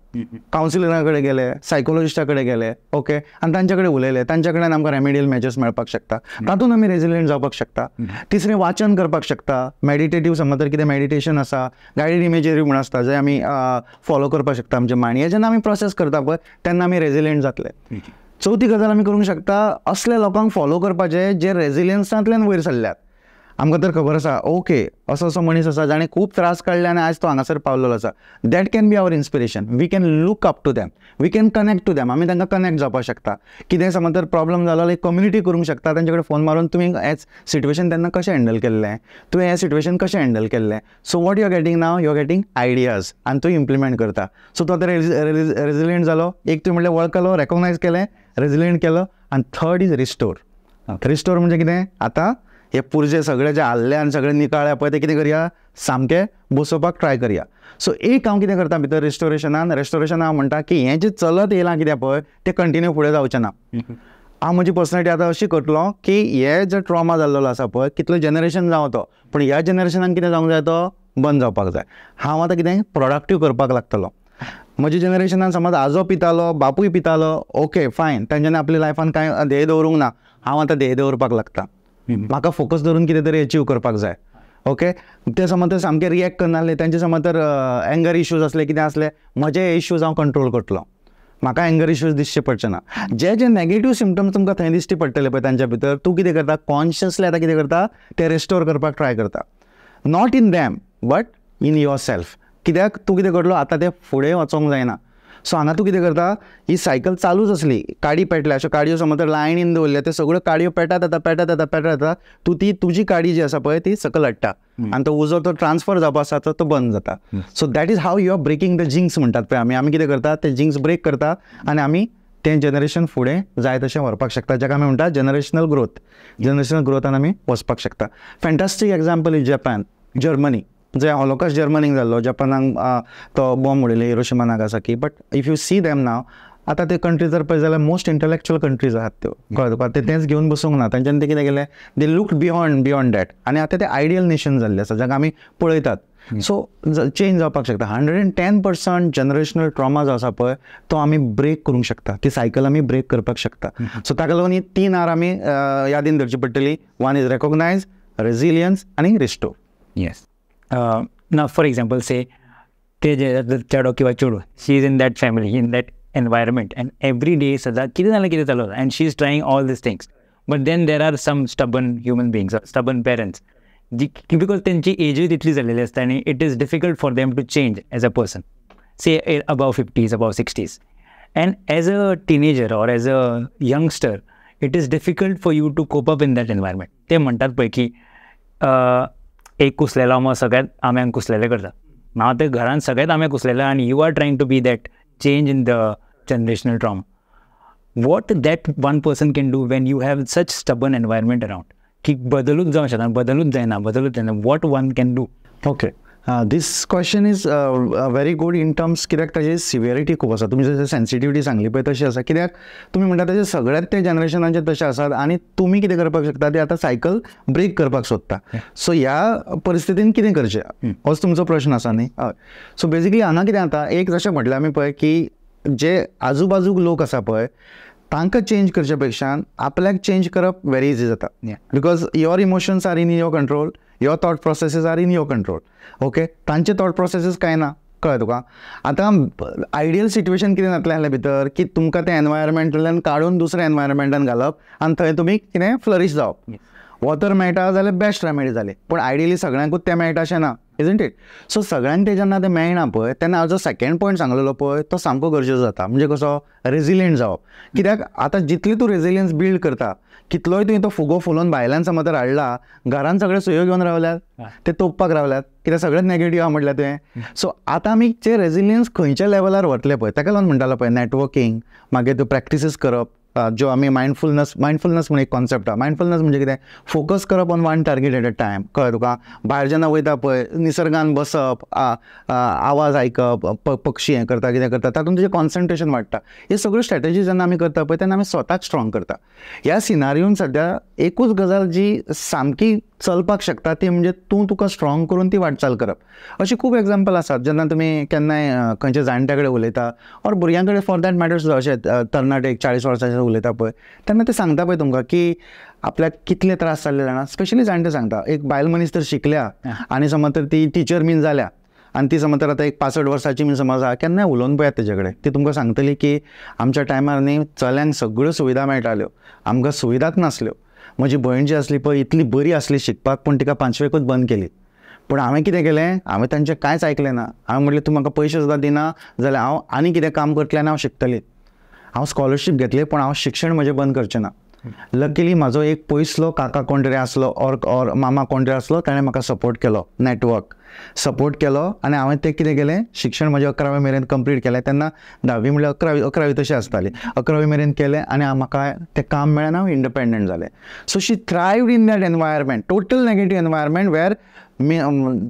काउन्सिलरकडे गेले सायकोलॉजिस्टा गेले ओके आणि त्यांच्याकडे कडेन उलयले तांचे आमकां रेमेडियल मेजर्स मेळपाक शकता तातूंत आम्ही रेजिलियंट जावपाक शकता तिसरें वाचन करपाक शकता मेडिटेटीव समज तर कितें मेडिटेशन असा गायडेड इमेजरी म्हण आसता जे आम्ही फॉलो करपाक शकता आमचे मांड हे जेन्ना आम्ही प्रोसेस प्रोसेस करता पळय त्यांना आमी रेझिलियंट जातले चौथी गजाल आमी करूंक शकता असल्या लोकांक फॉलो करपाचे जे रेझिलियन्सांतल्यान वयर सरल्यात आमकां तर खबर आसा ओके असो असो मनीस आसा जाणें खूब त्रास काडले आनी आज तो हांगासर पावलेलो आसा that can be our inspiration we can look up to them we can connect to them आमी तांकां कनेक्ट जावपाक शकता कितें समज तर प्रॉब्लम जालो जाल्यार कम्युनिटी करूंक शकता तांचे कडेन फोन मारून तुम्ही एज सिट्युएशन तेन्ना कशें हँडल केल्लें तुवें हें सिट्युएशन कशें हँडल केल्लें so what you are now you are ideas आनी तूं इम्प्लिमेंट करता सो तो आतां रेजिलियंट जालो एक तुवें म्हणल्यार वळखलो रेकॉगनायज केलें रेजिलियंट केलो आनी थर्ड इज रिस्टोर रिस्टोर म्हणजे कितें आतां हे पुरजे सगळे जे आणि सगळे निकाळ्या पळय ते कितें करया सामके बसोवपाक ट्राय करया सो एक हांव कितें करता भितर रेस्टोरेशनान रेस्टोरेशन हांव म्हणटा की हें जें चलत येयलां कित्याक पळय तें कंटिन्यू फुडें जावचें ना हांव म्हजी पर्सनॅलिटी आतां अशी करतलो की हे जो ट्रॉमा जाल्लेलो आसा पळय कितलो जनरेशन जावं तो पूण ह्या जनरेशनान कितें जावंक जाय तो बंद जावपाक जाय हांव आतां कितें प्रोडक्टीव करपाक लागतलो म्हज्या जनरेशनान समज आजो पितालो बापूय पितालो ओके फायन तांच्यानी आपल्या लायफान कांय ध्येय दवरूंक ना हांव आतां ध्येय दवरपाक लागता म्हाका फोकस धरून कितें तरी अचीव करपाक जाय ओके ते समज तर सामके रिएक्ट करनासले तेंचे समज तर एंगर इश्यूज असले कितें असले म्हजे हे इश्यूज हांव कंट्रोल करतलो म्हाका एंगर इश्यूज दिसचे पडचे ना जे जे नेगेटीव सिमटम्स तुमकां थंय दिसचे पडटले पळय तांच्या भितर तूं कितें करता कॉन्शियसली आतां कितें करता ते रेस्टोर करपाक ट्राय करता not in them but in yourself कित्याक तूं कितें करतलो आतां तें फुडें वचोंक जायना सो हांगा तूं कितें करता ही सायकल चालूच आसली काडी पेटल्या अश्यो काडयो समज तर लायनीन दवरल्या ते सगळ्यो काडयो पेटत येता पेटत येता पेटत येता तूं ती तुजी काडी जी आसा पळय ती सकल हाडटा आनी तो उजो तो ट्रान्सफर जावपा आसा तो तो बंद जाता so that is how you are breaking the jinx म्हणटात पळय आमी आमी कितें करता ते जिंक्स ब्रेक करता आनी आमी तें जनरेशन फुडें जाय तशें व्हरपाक शकता जेका आमी म्हणटा जनरेशनल ग्रोथ जनरेशनल ग्रोथान आमी वचपाक शकता fantastic example is Japan Germany जे हॉलोकास्ट जर्मनीक जाल्लो जपानाक तो बॉम्ब उडयले Hiroshima Nagasaki but if you see them now आतां ते कंट्रीज जर पळयत जाल्यार मोस्ट इंटलेक्च्युअल कंट्रीज आहात त्यो कळ्ळें तुका ते तेंच घेवन बसूंक ना तांच्यानी ते कितें केलें they look beyond beyond that आनी आतां ते आयडियल नेशन जाल्ले आसा जाका आमी पळयतात सो चेंज जावपाक शकता hundred and ten percent generational trauma जो आसा पळय तो आमी ब्रेक करूंक शकता ती सायकल आमी ब्रेक करपाक शकता सो ताका लागून ही तीन आर आमी यादीन धरची पडटली वन इज रेकॉग्नायज रेजिलियन्स आनी restore yes Uh, now, for example, say the Chadoki Vachuru, she's in that family, in that environment, and every day and is trying all these things. But then there are some stubborn human beings, uh, stubborn parents. Because then she ages, it is a it is difficult for them to change as a person, say eh, above 50s, above 60s. And as a teenager or as a youngster, it is difficult for you to cope up in that environment. They uh, एक कुसलेला मग सगळ्यात आम्ही कुसलेले करता हांव ते घरात सगळ्यात आंबे कुसलेले आणि you are trying to be that change in the generational trauma what that one person can do when you have such stubborn environment around की बदलूच जाऊ शकतात बदलूच जायना बदलूच जायना what one can do okay this question is very good in terms कित्याक severity severity खूप असा तुम्ही जसं सेन्सिटिव्हिटी सांगली पण तशी आसा कित्याक तुम्ही म्हणटा तशें सगळ्यात ते जनरेशनांचे तसे असतात आणि तुम्ही किती करपाक शकता ते आता सायकल ब्रेक करपाक सोदता सो ह्या परिस्थितीन किती करचे hmm. होच तुमचो प्रश्न असा न्ही हय सो बेसिकली हांगा कितें जाता एक जसे म्हटलं आम्ही पळय की जे आजूबाजूक लोक असा पळय तांकां चेंज करचे पेक्षा आपल्याक चेंज करप व्हेरी इजी जाता because your emotions are in your control your thought processes are in your control okay तांचे थॉट प्रोसेसीस काय ना कळ्ळें तुका आतां आयडियल सिच्युएशन किती जातलें आसलें भितर की तुमकां त्या एनवायरमेंटांतल्यान काडून दुसऱ्या एनवायरमेंटान घालप आनी थंय तुमी कितें फ्लरीश जावप वॉटर मेळटा जाल्यार बेस्ट रेमेडी जाली पूण आयडियली सगळ्यांकूच तें मेळटा अशें ना इजंट इट सो सगळ्यांनी ते जेन्ना तें मेळना पळय तेन्ना हांव जो सेकेंड पॉयंट सांगलेलो पळय तो सामको गरजेचो जाता म्हणजे कसो रेजिलियंट जावप कित्याक आतां जितली तूं रेजिलियन्स बिल्ड करता कितलोय तुवें तो फुगो फुलोवन भायल्यान समज तर हाडला घरान सगळे सुयो घेवन रावल्यात ते तोपपाक रावल्यात कित्याक सगळेच नेगेटिव्ह आहा म्हटलं तुवें सो आतां आमी जे रेजिलियन्स खंयच्या लेवलार व्हरतले पळय ताका लागून म्हणटालो पळय नॅटवर्किंग मागीर तूं प्रॅक्टिसीस करप जो आम्ही मायंडफुलनस मायंडफुलनस म्हणून एक कॉन्सेप्ट आहे मायंडफुलनस म्हणजे कितें फोकस करप on one target at a time कळ्ळें तुका भायर जेन्ना वयता पळय निसर्गान बसप आवाज प पक्षी हे करता कितें करता तातूंत तुजें कॉन्सन्ट्रेशन वाढता हे सगळ्यो स्ट्रॅटेजी जेन्ना आमी करता पळय तेन्ना आमी स्वताक स्ट्रॉंग करता ह्या सिनारियोन सद्या एकूच गजाल जी सामकी चलपाक शकता ती म्हणजे तूं तुका स्ट्रॉंग करून ती वाटचाल करप अशी खूब एक्झाम्पल आसात जेन्ना तुम्ही केन्नाय खंयच्या जाणट्या कडेन उलयता और भुरग्यां कडेन फॉर दॅट मॅटर्स अशे तरणाटे चाळीस वर्सांचे उलयता पळय तेन्ना ते सांगता पळय तुमकां की आपल्याक कितले त्रास जाल्ले जाणा स्पेशली जाणटे सांगता एक बायल मनीस तर शिकल्या आनी समज तर ती टिचर बीन जाल्या आनी ती समज तर आतां एक पासष्ट वर्साची बीन समज आहा केन्नाय उलोवन पळयात तेजे कडेन ती तुमकां सांगतली की आमच्या टायमार न्ही चल्यांक सगळ्यो सुविधा मेळटाल्यो आमकां सुविधाच नासल्यो म्हजी भयण जी आसली पळय इतली बरी आसली शिकपाक पूण तिका पांचवेकूच बंद केली पूण हांवें कितें केलें हांवें तांचें कांयच आयकलें ना हांवें म्हटले तूं म्हाका पयशे सुद्दां दिना जाल्यार हांव आनी कितें काम करतलें आनी हांव शिकतलें हांव स्कॉलरशीप घेतलें पूण हांव शिक्षण म्हजें बंद करचें ना लकीली म्हाजो एक पयसलो काका कोण तरी आसलो ऑर ओर मामा कोण तरी आसलो ताणें म्हाका सपोर्ट केलो नेटवर्क सपोर्ट केलो आणि हांवें ते कितें केलें शिक्षण म्हजें अकरावे मेरेन कंप्लीट केलें तेन्ना धावी म्हणल्यार अकरावी अकरावी तशें आसताली अकरावी मेरेन केलें आनी म्हाका तें काम मेळ्ळें हांव इंडिपेंडंट जालें so she thrived in that environment total negative environment where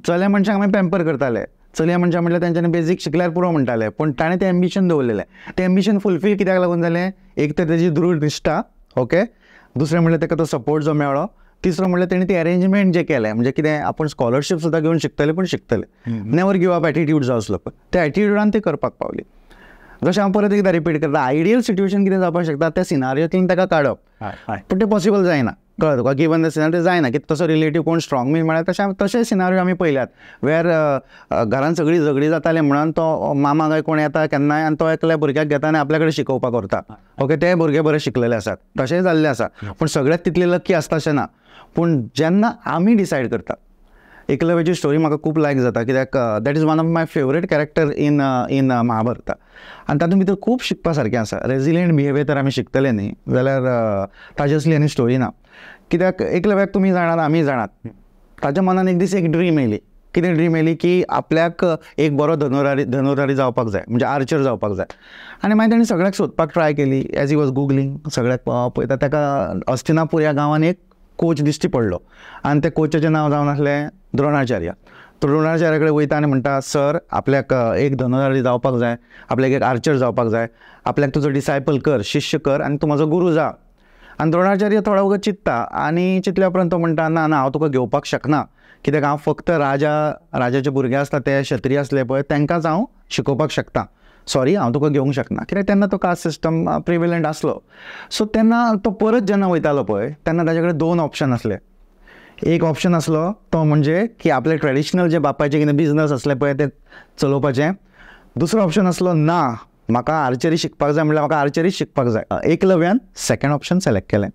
चल्या मनशांक आमी पेंपर करताले चलया मनशां म्हणजे म्हटल्यार तेंच्यांनी बेजीक शिकल्यार पुरो म्हणटाले पूण ताणें तें एम्बिशन दवरलेलें तें एम्बिशन फुलफील कित्याक लागून जालें एक तर तेजी दृढ निश्ठा ओके दुसरें म्हणल्यार ताका तो सपोर्ट जो मेळ्ळो तिसरं म्हणलं त्यांनी ते अरेंजमेंट जे केलं आहे म्हणजे कितें आपण स्कॉलरशीप सुद्धा घेऊन शिकतले पण शिकतले नेवर गिव अप एटिट्यूड जो आसलो पण त्या ॲटिट्यूडान ते करपाक पावली जशें हांव परत एकदा रिपीट करता आयडियल सिट्युएशन किती जावपाक शकता त्या सिनारियोंतल्यान ताका काडप पूण तें पॉसिबल जायना कळ्ळें तुका गिवन द सिनारी जायना की तसं रिलेटीव कोण स्ट्रॉंग मी म्हळ्यार तशें तशे सिनारी आम्ही पहिल्यात वेर घरान सगळी झगडी जाताले म्हणून तो मामा काय कोण येता केन्नाय आनी तो एकल्या भुरग्याक घेता आनी आपल्या कडेन शिकोवपाक ओके ते भुरगे बरे शिकलेले असतात तशेंय जाल्लें आसा पण सगळ्यात तितलें लक्की आसता अशें ना पूण जेन्ना आमी डिसायड करतात एकलव्याची स्टोरी म्हाका खूप लायक जाता कित्याक that is one of my favourite character in in Mahabharata आनी तातूंत भितर खूप शिकपा सारकें आसा रेझिलियंट बिहेवियर तर आमी शिकतले न्ही जाल्यार ताजे असली आनी स्टोरी ना कित्याक एकलव्याक तुमी जाणात आमी जाणात ताज्या मनान एक दीस एक ड्रीम येयली कितें ड्रीम येयली की आपल्याक एक बरो धनुरारी धनुरारी जावपाक जाय म्हणजे आर्चर जावपाक जाय आनी मागीर ताणें सगळ्याक सोदपाक ट्राय केली एज ही वॉज गुगलींग सगळ्याक पळयता ताका अस्तिनापूर ह्या गांवान एक कोच दिश्टी पडलो आनी त्या कोचाचें नांव जावन आसलें द्रोणाचार्य द्रोणाचार्याकडे वयता आनी म्हणटा सर आपल्याक एक धनुधारी जावपाक जाय आपल्याक एक आर्चर जावपाक जाय आपल्याक तुजो डिसायपल कर शिश्य कर आनी तूं म्हजो गुरू जा आनी द्रोणाचार्य थोडो वगत चित्ता आनी चितल्या उपरांत तो म्हणटा ना ना हांव तुका घेवपाक शकना कित्याक हांव फक्त राजा राजाचे भुरगे आसता ते क्षत्रिय आसले पळय तांकांच हांव शिकोवपाक शकता सॉरी हांव तुका घेवंक शकना कित्याक तेन्ना तो कास्ट सिस्टम प्रिविलंट आसलो सो तेन्ना तो परत जेन्ना वयतालो पळय तेन्ना ताजे कडेन दोन ऑप्शन असले एक ऑप्शन असलो तो म्हणजे की आपले ट्रेडिशनल जे बापायचे कितें बिझनस असले पळय ते चलोवपाचें दुसरो ऑप्शन असलो ना म्हाका आर्चरी शिकपाक जाय म्हणल्यार म्हाका आर्चरी शिकपाक जाय एकलव्यान सेकंड ऑप्शन सिलेक्ट केलें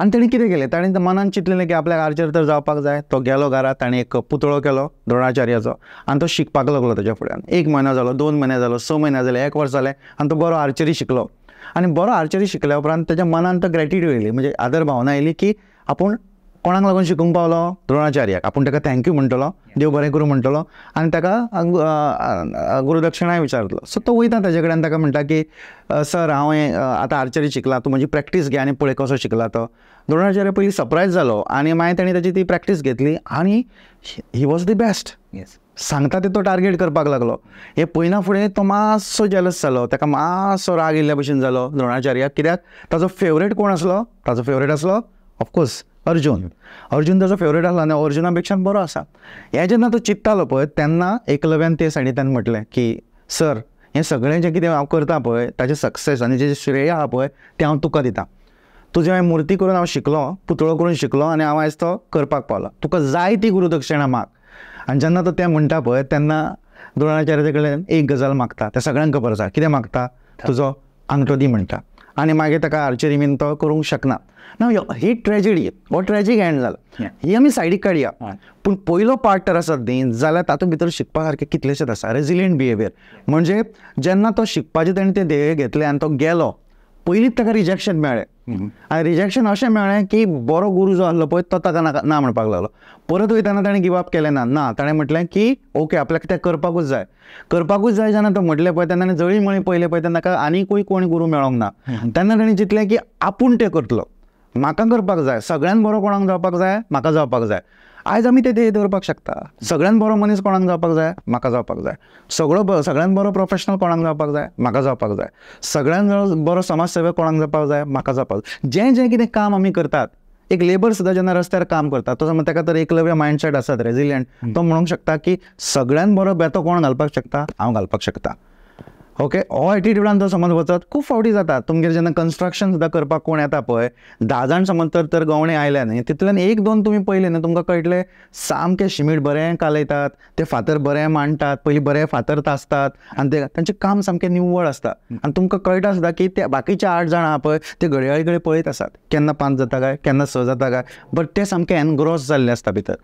आनी तेणी कितें केलें ताणें मनान चिंतलेलें की आपल्याक आर्चरी तर जावपाक जाय तो गेलो घरा ताणें एक पुतळो केलो द्रोणाचार्याचो आनी तो शिकपाक लागलो ताच्या फुड्यान एक म्हयनो जालो दोन म्हयने जालो स म्हयने जाले एक वर्स जालें आनी तो बरो आर्चरी शिकलो आनी बरो आर्चरी शिकल्या उपरांत ताच्या मनान तर ग्रेटिट्यूड येयली म्हणजे आदर भावना येयली की आपूण कोणाक लागून शिकूंक पावलो द्रोणाचार्याक आपूण ताका थँक्यू म्हणटलो देव बरें करूं म्हणटलो आनी ताका गुरुदक्षिणाय विचारतलो सो तो वयता ताजे कडेन ताका म्हणटा की सर हांव हें आतां आर्चरी शिकलां तूं म्हजी प्रॅक्टीस घे आनी पळय कसो शिकला तो द्रोणाचार्य पयली सरप्रायज जालो आनी मागीर ताणी ताची ती प्रॅक्टीस घेतली आनी ही वॉज दी बेस्ट सांगता ते तो टार्गेट करपाक लागलो हे पयना फुडें तो मातसो जेलस जालो ताका मातसो राग येयल्ल्या भशेन जालो द्रोणाचार्याक कित्याक ताजो फेवरेट कोण आसलो ताजो फेवरेट आसलो ऑफकोर्स अर्जुन अर्जुन ताजो फेवरेट असला आनी अर्जुना बरो असा हे जेव्हा तो चिंत्तालो पळय त्यांना एकलव्यान ते त्यांनी म्हटलें की सर हे सगळे जे कितें हांव करता पळय ताजे सक्सेस आणि जे श्रेय आहा पळय तें हांव तुका दिता तुजें हांवें मुर्ती करून हांव शिकलो पुतळो करून शिकलो आणि हांव आयज तो करपाक पावलो तुका जाय ती गुरुदक्षिणा माग आणि जेन्ना तो तें म्हणटा पळय तेन्ना कडेन एक गजाल मागता तें सगळ्यांक खबर आसा कितें मागता तुजो आंगठो दी म्हणटा आणि मागे ताका आर्चरी बीन करू करूंक शकना ना ही ट्रेजिडी हो ट्रेजी एंड झाला ही आम्ही सायडीक काडया पण पहिलो पार्ट तर असा दीन जाल्यार तातूंत भितर शिकपा सारखे कितलेशेच आसा रेजिलियंट बिहेवियर म्हणजे जेन्ना तो शिकपाचें तेणें ते ध्येय घेतलें आनी तो गेलो पयलींच ताका रिजेक्शन मेळ्ळें आनी रिजेक्शन अशें मेळ्ळें की बरो गुरू जो आसलो पळय तो ताका ना म्हणपाक लागलो परत वयताना ताणें अप केलें ना ना ताणें म्हटलें की ओके आपल्याक तें करपाकूच जाय करपाकूच जाय जेन्ना तो म्हटलें पळय तेन्ना जळी मळी पयलें पळय तेन्ना ताका आनीकूय कोण गुरू मेळोंक ना तेन्ना ताणें चिंतलें की आपूण तें करतलो म्हाका करपाक जाय सगळ्यांत बरो कोणाक जावपाक जाय म्हाका जावपाक जाय आज आम्ही ते ध्येय दवरपाक शकता सगळ्यात बरो मनीस कोणाक जावपाक जाय म्हाका जावपाक जाय सगळो सगळ्यांत बरो प्रोफेशनल कोणाक जावपाक जाय म्हाका जावपाक जाय सगळ्यांत बरो समाजसेवक कोणाक जावपाक जाय म्हाका जावपाक जाय जें जें कितें काम आमी करतात एक लेबर सुद्दां जेन्ना रस्त्यार काम करता तो समज तर एकलव्य मायंडसेट आसात रेझिलियंट तो म्हणूंक शकता की सगळ्यात बरो बेतो कोण घालपाक शकता हांव घालपाक शकता ओके हो एटिट्यूडान तो समज वचत खूब फावटी जाता तुमगेर जेन्ना कन्स्ट्रक्शन सुद्दां करपाक कोण येता पळय धा जाण समज तर तर गवणे आयल्या न्ही तितूंतल्यान एक दोन तुमी पयले न्ही तुमकां कळटलें सामके शिमीट बरें कालयतात ते फातर बरें मांडटात पयलीं बरें फातर तासतात आनी ते तांचें काम सामकें निव्वळ आसता आनी तुमकां कळटा सुद्दां की ते बाकीचे आठ जाण आहा पळय ते घडयाळी कडेन पळयत आसात केन्ना पांच जाता काय केन्ना स जाता काय बट ते समके एनग्रॉस जाल्लें आसता भितर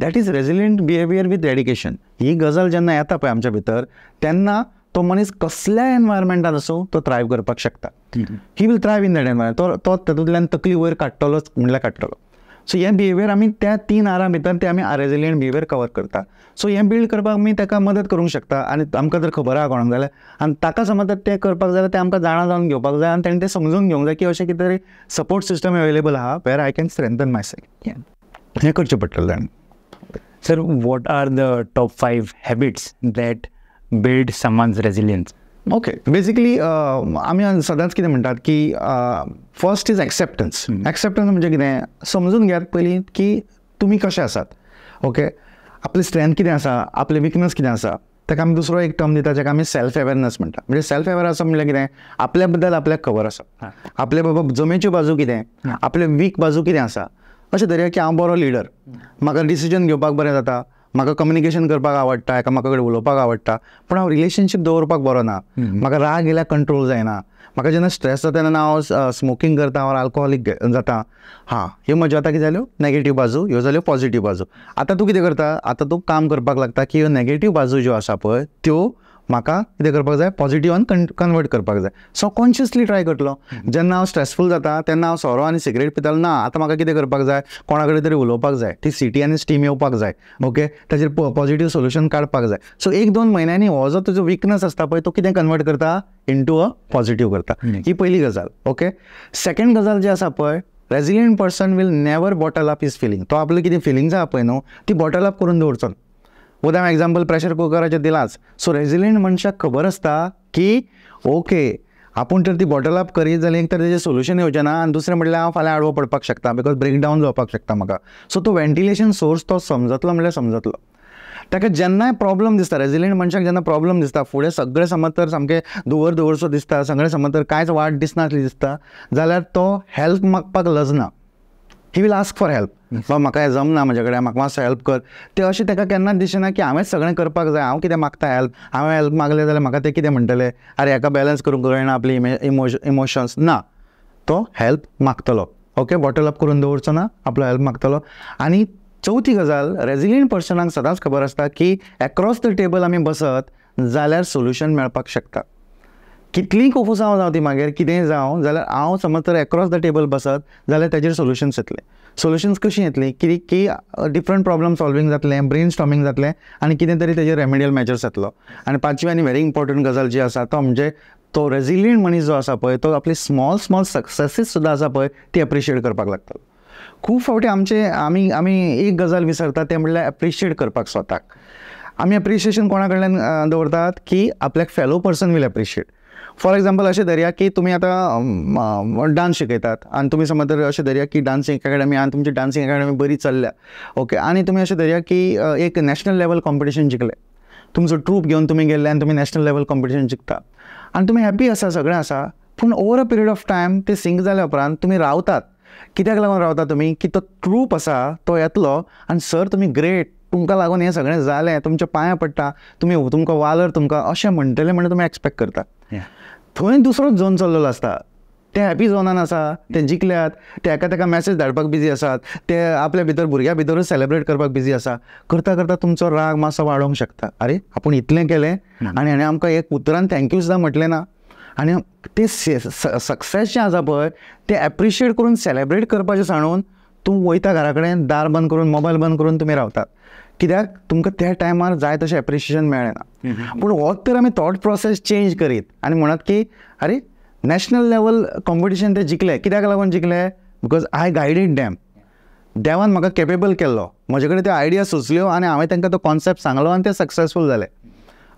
that is resilient behaviour with dedication ही गजाल जेन्ना येता पळय आमच्या भितर तेन्ना तो मनीस कसल्याय एनवायरमेंटात असो तो थ्रायव करपाक शकता he will thrive in that environment तो तो तातूंतल्यान तकली वयर काडटलोच म्हणल्यार काडटलो सो हे बिहेवियर आमी त्या तीन आरां भितर ते आमी आरेजिलियंट बिहेवियर कवर करता सो हें बिल्ड करपाक आमी ताका मदत करूंक शकता आनी आमकां जर खबर आहा कोणाक जाल्यार आनी ताका समज ते तें करपाक जाल्यार तें आमकां जाणा जावन घेवपाक जाय आनी तेणें तें समजून घेवंक जाय की अशें कितें तरी सपोर्ट सिस्टम अवेलेबल आहा where I can strengthen myself हें करचें पडटलें sir what are the top five habits that build someone's resilience okay basically आमी सदांच कितें म्हणटात की फर्स्ट इज एक्सेप्टन्स एक्सेप्टन्स म्हणजे कितें समजून घेयात पयलीं की तुमी कशे आसात ओके आपली स्ट्रेंथ कितें आसा आपली विकनस कितें आसा ताका आमी दुसरो एक टर्म दिता जाका आमी सेल्फ अवेरनेस म्हणटा म्हणजे सेल्फ अवेर आसा म्हणल्यार कितें आपल्या बद्दल आपल्याक खबर आसा आपले बाबा जमेची बाजू कितें आपले वीक बाजू कितें आसा अशें धरया की हांव बरो लिडर म्हाका डिसिजन घेवपाक बरें जाता म्हाका कम्युनिकेशन करपाक आवडटा एका म्हाका कडेन उलोवपाक आवडटा पूण हांव रिलेशनशीप दवरपाक बरो ना म्हाका राग येयल्यार कंट्रोल जायना म्हाका जेन्ना स्ट्रेस जाता तेन्ना हांव स्मोकींग करता हांव आल्कोहोलीक जाता हां ह्यो म्हज्यो आतां कितें जाल्यो नॅगेटीव बाजू ह्यो जाल्यो पॉजिटीव बाजू आतां तूं कितें करता आतां तूं काम करपाक लागता की ह्यो नॅगेटीव बाजू ज्यो आसा पळय त्यो म्हाका कितें करपाक जाय पॉझिटिव्हान कन्वर्ट करपाक जाय सो कॉन्शियसली ट्राय करतलो जेन्ना हांव स्ट्रेसफूल जाता तेन्ना हांव सोरो आनी सिगरेट पितालो ना आतां म्हाका कितें करपाक जाय कोणा कडेन तरी उलोवपाक जाय ती सिटी आनी स्टीम येवपाक जाय ओके ताचेर पॉझिटिव्ह सोल्युशन काडपाक जाय सो एक दोन म्हयन्यांनी हो जो तुजो विकनस आसता पळय तो कितें कन्वर्ट करता इंटू अ पॉझिटिव्ह करता ही पहिली गजाल ओके सेकंड गजाल जी आसा पळय resilient person will never bottle up his feeling तो आपले कितें फिलींग जाय पळय न्हू ती बॉटल अप करून दवरचो उद्या एक्झाम्पल एग्जाम्पल प्रेशर कुकरच्या दिलाच सो रेझिलियंट मनशाक खबर असता की ओके आपूण जर ती बॉटल अप करीत जाल्यार एक तर तेजें सोल्युशन येवचें ना आनी दुसरें म्हणल्यार हांव फाल्यां आडवो पडपाक शकता बिकॉज ब्रेकडावन जावपाक शकता म्हाका सो तो वेंटिलेशन सोर्स तो समजतलो म्हळ्यार समजतलो ताका जेन्नाय प्रॉब्लम दिसता रेझिलियंट मनशाक जेन्ना प्रॉब्लम दिसता फुडें सगळें समज तर सामकें दुवर दवरचो दिसता सगळें समज तर कांयच वाट दिसनासली दिसता जाल्यार तो हेल्प मागपाक लजना he will ask for help बाबा म्हाका हें जमना म्हजे कडेन म्हाका मातसो हेल्प कर ते अशें तेका केन्नाच दिसना की हांवेंच सगळें करपाक जाय हांव कितें मागता हेल्प हांवें हेल्प मागलें जाल्यार म्हाका ते कितें म्हणटलें आरे हेका बॅलन्स करूंक कळना आपली इमोश इमोशन्स ना तो हेल्प मागतलो ओके बॉटल अप करून दवरचो ना आपलो हेल्प मागतलो आनी चवथी गजाल रेजिलियंट पर्सनांक सदांच खबर आसता की एक्रॉस द टेबल आमी बसत जाल्यार सोल्युशन मेळपाक शकता कितलीय कोफुसांव जावं ती मागीर कितेंय जावं जाल्यार हांव समज तर एक्रॉस द टेबल बसत जाल्यार तेजेर सोल्युशन्स येतले सोल्युशन्स कशी येतली की की डिफरंट प्रॉब्लम सॉल्विंग जातलें ब्रेन स्टॉमींग जातलें आनी कितें तरी तेजेर रेमेडियल मेजर्स येतलो आनी पांचवी आनी व्हेरी इंपॉर्टंट गजाल जी आसा तो म्हणजे तो रेजिलियंट मनीस जो आसा पळय तो आपली स्मॉल स्मॉल सक्सेसीस सुद्दां आसा पळय ती एप्रिशिएट करपाक लागतलो खूब फावटी आमचे आमी आमी एक गजाल विसरता तें म्हणल्यार एप्रिशिएट करपाक स्वताक आमी एप्रिशिएशन कोणा कडल्यान दवरतात की आपल्याक fellow person will appreciate for example असे धरया की तुम्ही आता डान्स शिकयतात आणि तुम्ही समज जर असे धरया की डान्सिंग अकॅडमी आणि तुमची डान्सिंग अकॅडमी बरी चालल्या ओके आणि तुम्ही असे धरया की एक नॅशनल लेवल कॉम्पिटिशन जिंकले तुमचं ट्रूप घेऊन तुम्ही गेले आणि तुम्ही नॅशनल लेवल कॉम्पिटिशन जिंकता आणि तुम्ही हॅप्पी असा सगळें असा पण over a period of time ते सिंग झाल्या उपरांत तुमी रावतात कित्याक लागून रावता तुम्ही की तो ट्रूप असा तो येतलो आणि सर तुम्ही ग्रेट तुमकां लागून हें सगळें जालें तुमच्या पांयां पडटा तुमी तुमकां वालर तुमकां अशें म्हणटलें म्हणून तुमी एक्सपेक्ट करता थंय दुसरोच झोन चल्लेलो आसता ते हॅपी झोनान आसा ते जिकल्यात ते एका तेका मॅसेज धाडपाक बिजी आसात ते आपल्या भितर भुरग्या भितरूच सेलेब्रेट करपाक बिजी आसा करता करता तुमचो राग मातसो वाडोवंक शकता अरे आपूण इतलें केलें आनी हाणें आमकां एक उतरान थँक्यू सुद्दां म्हटलें ना आनी ते सक्सेस जें आसा पळय ते एप्रिशिएट करून सेलेब्रेट करपाचें सांगून तूं वयता घरा कडेन दार बंद करून मोबायल बंद करून तुमी रावतात कित्याक तुमकां त्या टायमार जाय तशें एप्रिशिएशन मेळ्ळें ना पूण होच तर आमी थॉट प्रोसेस चेंज करीत आनी म्हणत की अरे नॅशनल लेवल कॉम्पिटिशन ते जिखले कित्याक लागून जिखले बिकॉज आय गायडीड डॅम देवान म्हाका केपेबल केल्लो म्हजे कडेन त्यो आयडिया सुचल्यो आनी हांवें तांकां तो कॉन्सेप्ट सांगलो आनी ते सक्सेसफूल जाले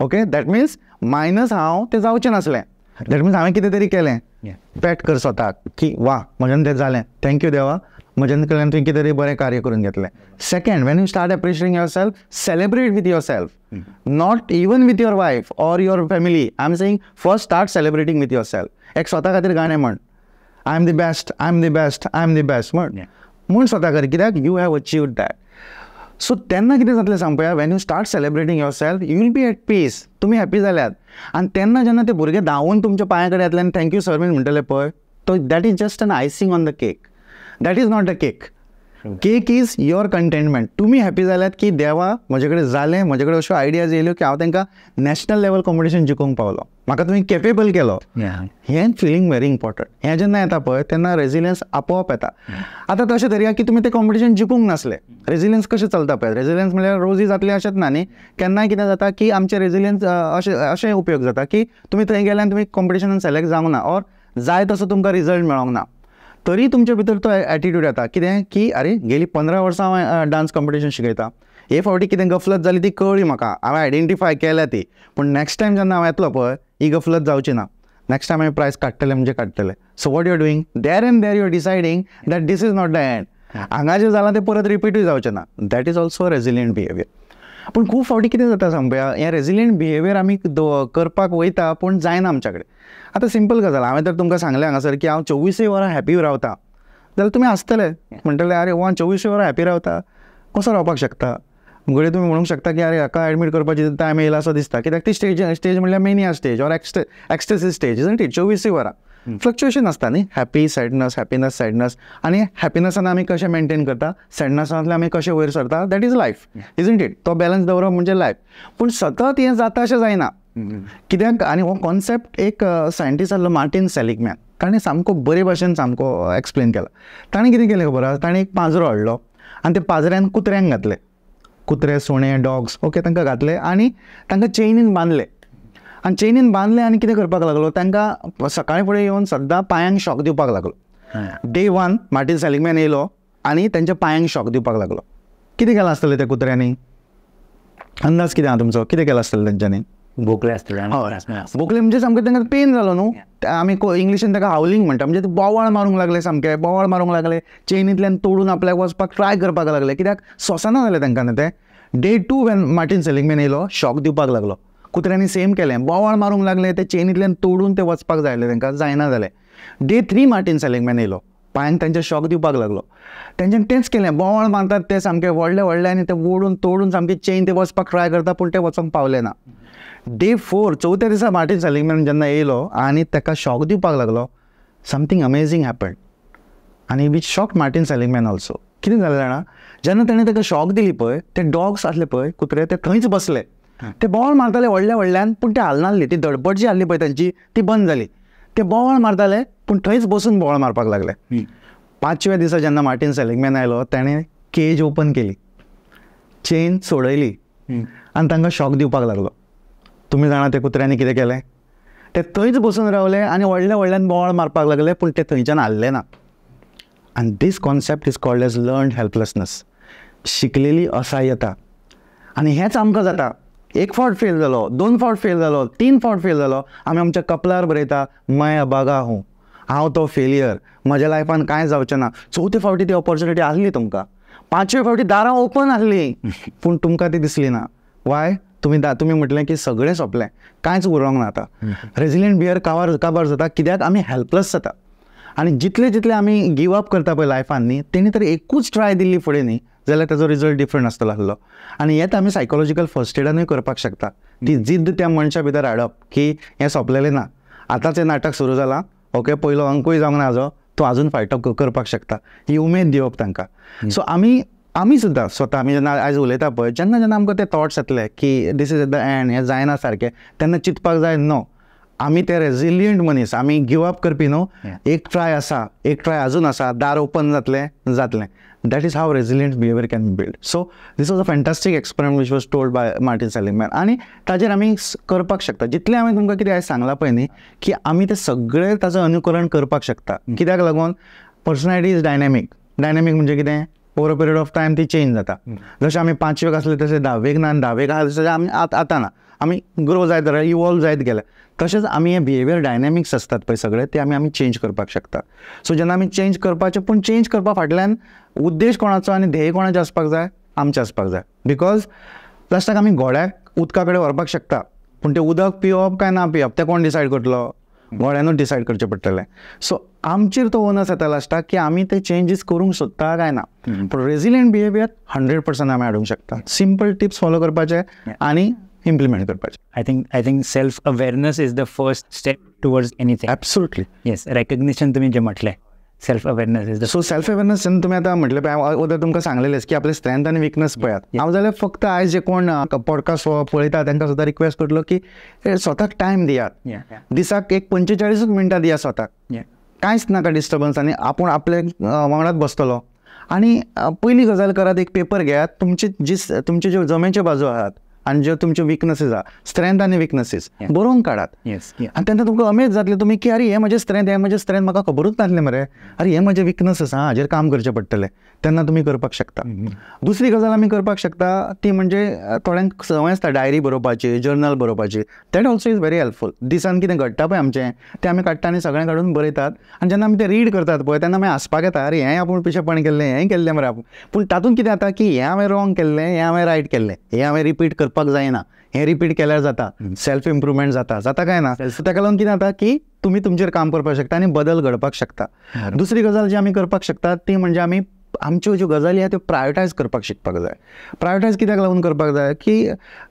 ओके दॅट मिन्स मायनस हांव तें जावचें नासलें दॅट मिन्स हांवें कितें तरी केलें पॅट कर स्वताक की वा म्हज्यान तें जालें थँक्यू देवा म्हज्यान तुवें कितें बरें कार्य करून घेतलें second when you start appreciating yourself celebrate with yourself not even with your wife or your family I am saying first start celebrating with yourself एक स्वता खातीर गाणें म्हण I am the best I am the best I am the best म्हण म्हूण स्वता खातीर कित्याक you have achieve that so तेन्ना कितें जातलें सांग पळया when you start celebrating your self you will be at peace तुमी हॅप्पी जाल्यात आनी तेन्ना जेन्ना ते भुरगे धांवून तुमच्या पांया कडेन येतले आनी थँक्यू सर म्हणटले पळय तो that is just an icing on the cake that is not a cake cake is your contentment तुम्ही हॅपी झाल्यात की देवा म्हजे कडेन जालें म्हजे आयडियाज येयल्यो की हांव तांकां नॅशनल लेवल कॉम्पिटिशन जिखूंक पावलो म्हाका तुमी केपेबल केलो हें फिलिंग व्हेरी इम्पॉर्टंट हें जेन्ना येता पळय तेन्ना रेजिलियन्स आपोआप येता आतां तशें धरया की तुमी तें कॉम्पिटिशन जिखूंक नासले रेजिलियन्स कशें चलता पळय रेजिलियन्स म्हणल्यार रोजी जातले अशेंच ना न्ही केन्नाय कितें जाता की आमचे रेजिलियन्स अशें अशें उपयोग जाता की तुमी थंय गेल्यान तुमी कॉम्पिटिशनान सिलेक्ट जावंक ना ऑर जाय तसो तुमकां रिजल्ट मेळोंक ना तरी तुमचे भितर तो एटिट्यूड येता कितें की अरे गेली पंदरा वर्सां हांव डान्स कॉम्पिटिशन शिकयता हे फावटी कितें गफलत जाली ती कळ्ळी म्हाका हांवें आयडेंटिफाय केल्या ती पूण नेक्स्ट टायम जेन्ना हांव येतलो पळय ही गफलत जावची ना नेक्स्ट टायम हांवें प्रायस काडटले म्हणजे काडटले so what you're doing there and there you're deciding that this is not the end हांगा जें जालां तें परत रिपीटूय जावचें ना that is also resilient behaviour पूण खूब फावटी कितें जाता सांग पळया हें रेजिलियंट बिहेवियर आमी करपाक वयता पूण जायना आमच्या कडेन आता सिंपल गजाल हांवें तर तुमकां सांगलें हांगासर की हांव चोवीसय वरां हॅपी रावतां जाल्यार तुमी आसतले म्हणटले अरे हो चोवीसय वरां हॅपी रावता कसो रावपाक शकता मुगडे तुमी म्हणूंक शकता की अरे हाका ॲडमिट करपाची टायम येयला असो दिसता कित्याक ती स्टेज स्टेज म्हणल्यार मेनिया स्टेज ऑर एक्स्ट एक्स्टेसी स्टेज इजंट इट चोवीसय वरां फ्लक्च्युएशन आसता न्ही हॅपी सॅडनस हॅपिनस सॅडनस आनी हॅपिनसान आमी कशें मेंटेन करता सॅडनसांतले आमी कशें वयर सरता that is life isn't it तो बॅलन्स दवरप म्हणजे लायफ पूण सतत हें जाता अशें जायना कित्याक आनी हो कॉन्सेप्ट एक सायंटिस्ट आसलो मार्टीन सेलिगमॅन ताणें सामको बरे भाशेन सामको एक्सप्लेन केला ताणें कितें केलें खबर आसा ताणें एक पाजरो हाडलो आनी ते पाजऱ्यान कुत्र्यांक घातले कुत्रे सुणे डॉग्स ओके तांकां घातले आनी तांकां चेनीन बांदले आनी चेनीन बांदले आनी कितें करपाक लागलो तांकां सकाळीं फुडें येवन सद्दां पांयांक शॉक दिवपाक लागलो डे वन मार्टीन सॅलिगमॅन येयलो आनी तांच्या पांयांक शॉक दिवपाक लागलो कितें केलां आसतलें त्या कुत्र्यांनी अंदाज कितें आसा तुमचो कितें केलां आसतलें तेंच्यांनी भोकले असते भोकले म्हणजे सामकें त्यांना पेन जालो न्हू आमी इंग्लिशन ताका हावलिंग म्हणटा म्हणजे बोवाळ मारूंक लागले सामकें बोवाळ मारूंक लागले चेनींतल्यान तोडून आपल्याक वचपाक ट्राय करपाक लागले कित्याक सोसना जालें तेंकां ते day two when Martin Seligman येयलो शॉक दिवपाक लागलो कुत्र्यांनी सेम केलें बोवाळ मारूंक लागले ते चेनींतल्यान तोडून ते वचपाक जाय तेंकां जायना जालें डे थ्री मार्टीन सेलिंगमॅन येयलो पांयांक तेंचे शॉक दिवपाक लागलो तेंच्यान तेंच केलें बोवाळ मारतात ते सामके वडले वडले आणि ते ओडून तोडून सामके चेन ते वचपाक ट्राय करता पूण ते वचोंक पावले ना डे फोर चौथ्या दिसा मार्टीन सेलिंगमॅन जेन्ना येलो आणि ताका शॉक दिवपाक लागलो समथिंग अमेझींग हॅपन आणि which shock Martin Seligman also किती जालें जाणा जेन्ना त्याने त्याला शॉक दिली पळय ते डॉग्स असले पळय कुत्रे ते थंच बसले ते बॉल मारताले व्हडल्या व्हडल्यान पण ते हालनासले ती धडपड जी आसली पळय त्यांची ती बंद झाली ते बॉल मारताले पण थंच बसून बॉल मारपाक लागले पांचव्या दिसा जेव्हा मार्टीन सेलिंगमॅन आयलो ताणें केज ओपन केली चेन सोडयली आणि त्यांना शॉक दिवपाक लागलो तुम्ही जाणा त्या कुत्र्यांनी कितें केलें ते थंयच बसून रावले आनी व्हडल्या व्हडल्यान बोवाळ मारपाक लागले पूण ते थंयच्यान हाल्ले ना आनी this concept is called as learn helplessness शिकलेली असहाय्यता आनी हेंच आमकां जाता एक फावट फेल जालो दोन फावट फेल जालो तीन फावट फेल जालो आमी आमच्या कपलार बरयता मय अबागा हूं हांव तो फेलियर म्हज्या लायफान कांय जावचें ना चवथे फावटी ती ऑपॉर्च्युनिटी आसली तुमकां पांचवे फावटी दारां ओपन आसली पूण तुमकां ती दिसली ना वाय तुम्ही तुम्ही म्हटलें की सगळे सोपले कांयच उरोंक ना आतां रेजिलियंट बियर काबार काबार जाता कित्याक आमी हेल्पलस जाता आनी जितले जितले आमी गिव अप करता पळय लायफान न्ही तेणी एकूच ट्राय दिल्ली फुडें न्ही जाल्यार ताजो रिजल्ट डिफरंट आसतलो आसलो आनी येत आमी सायकोलॉजिकल फर्स्ट एडानूय करपाक शकता ती जिद्द त्या मनशा भितर हाडप की हें सोंपलेलें ना आतांच हें नाटक सुरू जालां ओके पयलो अंकूय जावंक ना जो तो अजून फायट करपाक शकता ही उमेद दिवप तांकां सो आमी आम्ही सुद्धा स्वतः आमी जेन्ना आयज उलयता पळय जेन्ना जेन्ना आमकां ते थॉट्स येतले की दीस इज द एंड हे जायना सारकें तेन्ना चिंतपाक जाय नो आमी ते रेझिलियंट मनीस आमी गिव अप करपी न्हू एक ट्राय आसा एक ट्राय अजून आसा दार ओपन जातले जातले that is how resilient behaviour can be build so this was a fantastic experience which was told by Martin Seligman आनी ताजेर आमी करपाक शकता जितले हांवें तुमकां कितें आयज सांगलां पळय न्ही की आमी ते सगळे ताचें अनुकरण करपाक शकता कित्याक लागून पर्सनॅलिटी इज डायनॅमीक डायनॅमीक म्हणजे कितें over a period of time ती चेंज जाता जसे आमी पांचवेक असले तसे धावेक ना आनी धावेक आसा आमी आतां आतां ना आमी ग्रो जायत राहिले इवॉल्व जायत गेले तशेंच आमी हे बिहेवियर डायनॅमिक्स असतात पळय सगळे ते आमी आमी चेंज करपाक शकता सो जेन्ना आमी चेंज करपाचें पूण चेंज करपा फाटल्यान उद्देश कोणाचो आनी ध्येय कोणाचें आसपाक जाय आमचें आसपाक जाय बिकॉज लास्टाक आमी घोड्याक उदका कडेन व्हरपाक शकता पूण तें उदक पिवप काय ना पिवप तें कोण डिसायड करतलो गोळ्यानं डिसायड करचें पडटलें सो आमचेर तो ओनस येता लास्टाक की आम्ही ते चेंजीस करूंक सोदता काय ना पण रेझिलियंट बिहेवियर हंड्रेड पर्सेंट आमी हाडूंक शकता सिंपल टिप्स फॉलो करपाचे आणि इम्प्लिमेंट करपाचे I think I think self awareness is the first step towards anything absolutely yes recognition तुम्ही जे म्हटलें self awareness is so self awareness तुम्ही आता म्हटलं उद्या तुमकां सांगलेलेच की आपले स्ट्रेंथ आणि विकनेस पळयात हांव जाल्यार फक्त आयज जे कोण पॉडकास्ट पळयता त्यांना सुद्धा रिक्वेस्ट करतो की स्वताक टायम दियात दिसाक एक पंचेचाळीसूच मिनटां दिया स्वताक कांयच नाका डिस्टर्बन्स आणि आपण आपले वांगडाच बसतलो आणि पहिली गजाल करात एक पेपर घेयात तुमचे जी तुमचे ज्यो जमेच्या बाजू आहात आणि जे तुमचे विकनेसेस आहात स्ट्रेंथ आनी विकनेसेस बरोवून काडात आणि त्यांना तुमकां अमेज जातले तुम्ही की अरे हे माझे म्हणजे स्ट्रेंथ हे म्हजें स्ट्रेंथ म्हाका खबरूच नासलें मरे अरे हे माझे विकनस आहा हाजेर काम करचे पडटलें त्यांना तुम्ही करपाक शकता दुसरी गजाल आम्ही करपाक शकता ती म्हणजे थोड्यांक संवय आसता डायरी बरोवपाची जर्नल बरोवपाची that also is very helpful दिसान कितें घडटा पळय आमचें तें आमी काडटा आनी सगळें काडून बरयतात आनी जेन्ना आमी तें रीड करतात पळय तेन्ना मागीर आसपाक येता अरे हें आपूण पिशेपण केल्लें हें केल्लें मरे आपण पूण तातूंत कितें जाता की हें हांवें रॉंग केल्लें हें हांवें रायट केल्लें हें हांवें रिपीट कर वचपाक जायना हे रिपीट केल्यार जाता सेल्फ इम्प्रुवमेंट जाता जाता काय ना ताका लागून कितें जाता की तुमी तुमचेर काम करपाक शकता आनी बदल घडपाक शकता दुसरी गजाल जी आमी करपाक शकता ती म्हणजे आमी आमच्यो ज्यो गजाली आहा त्यो प्रायोरिटायज करपाक शिकपाक जाय प्रायोरिटायज कित्याक लागून करपाक जाय की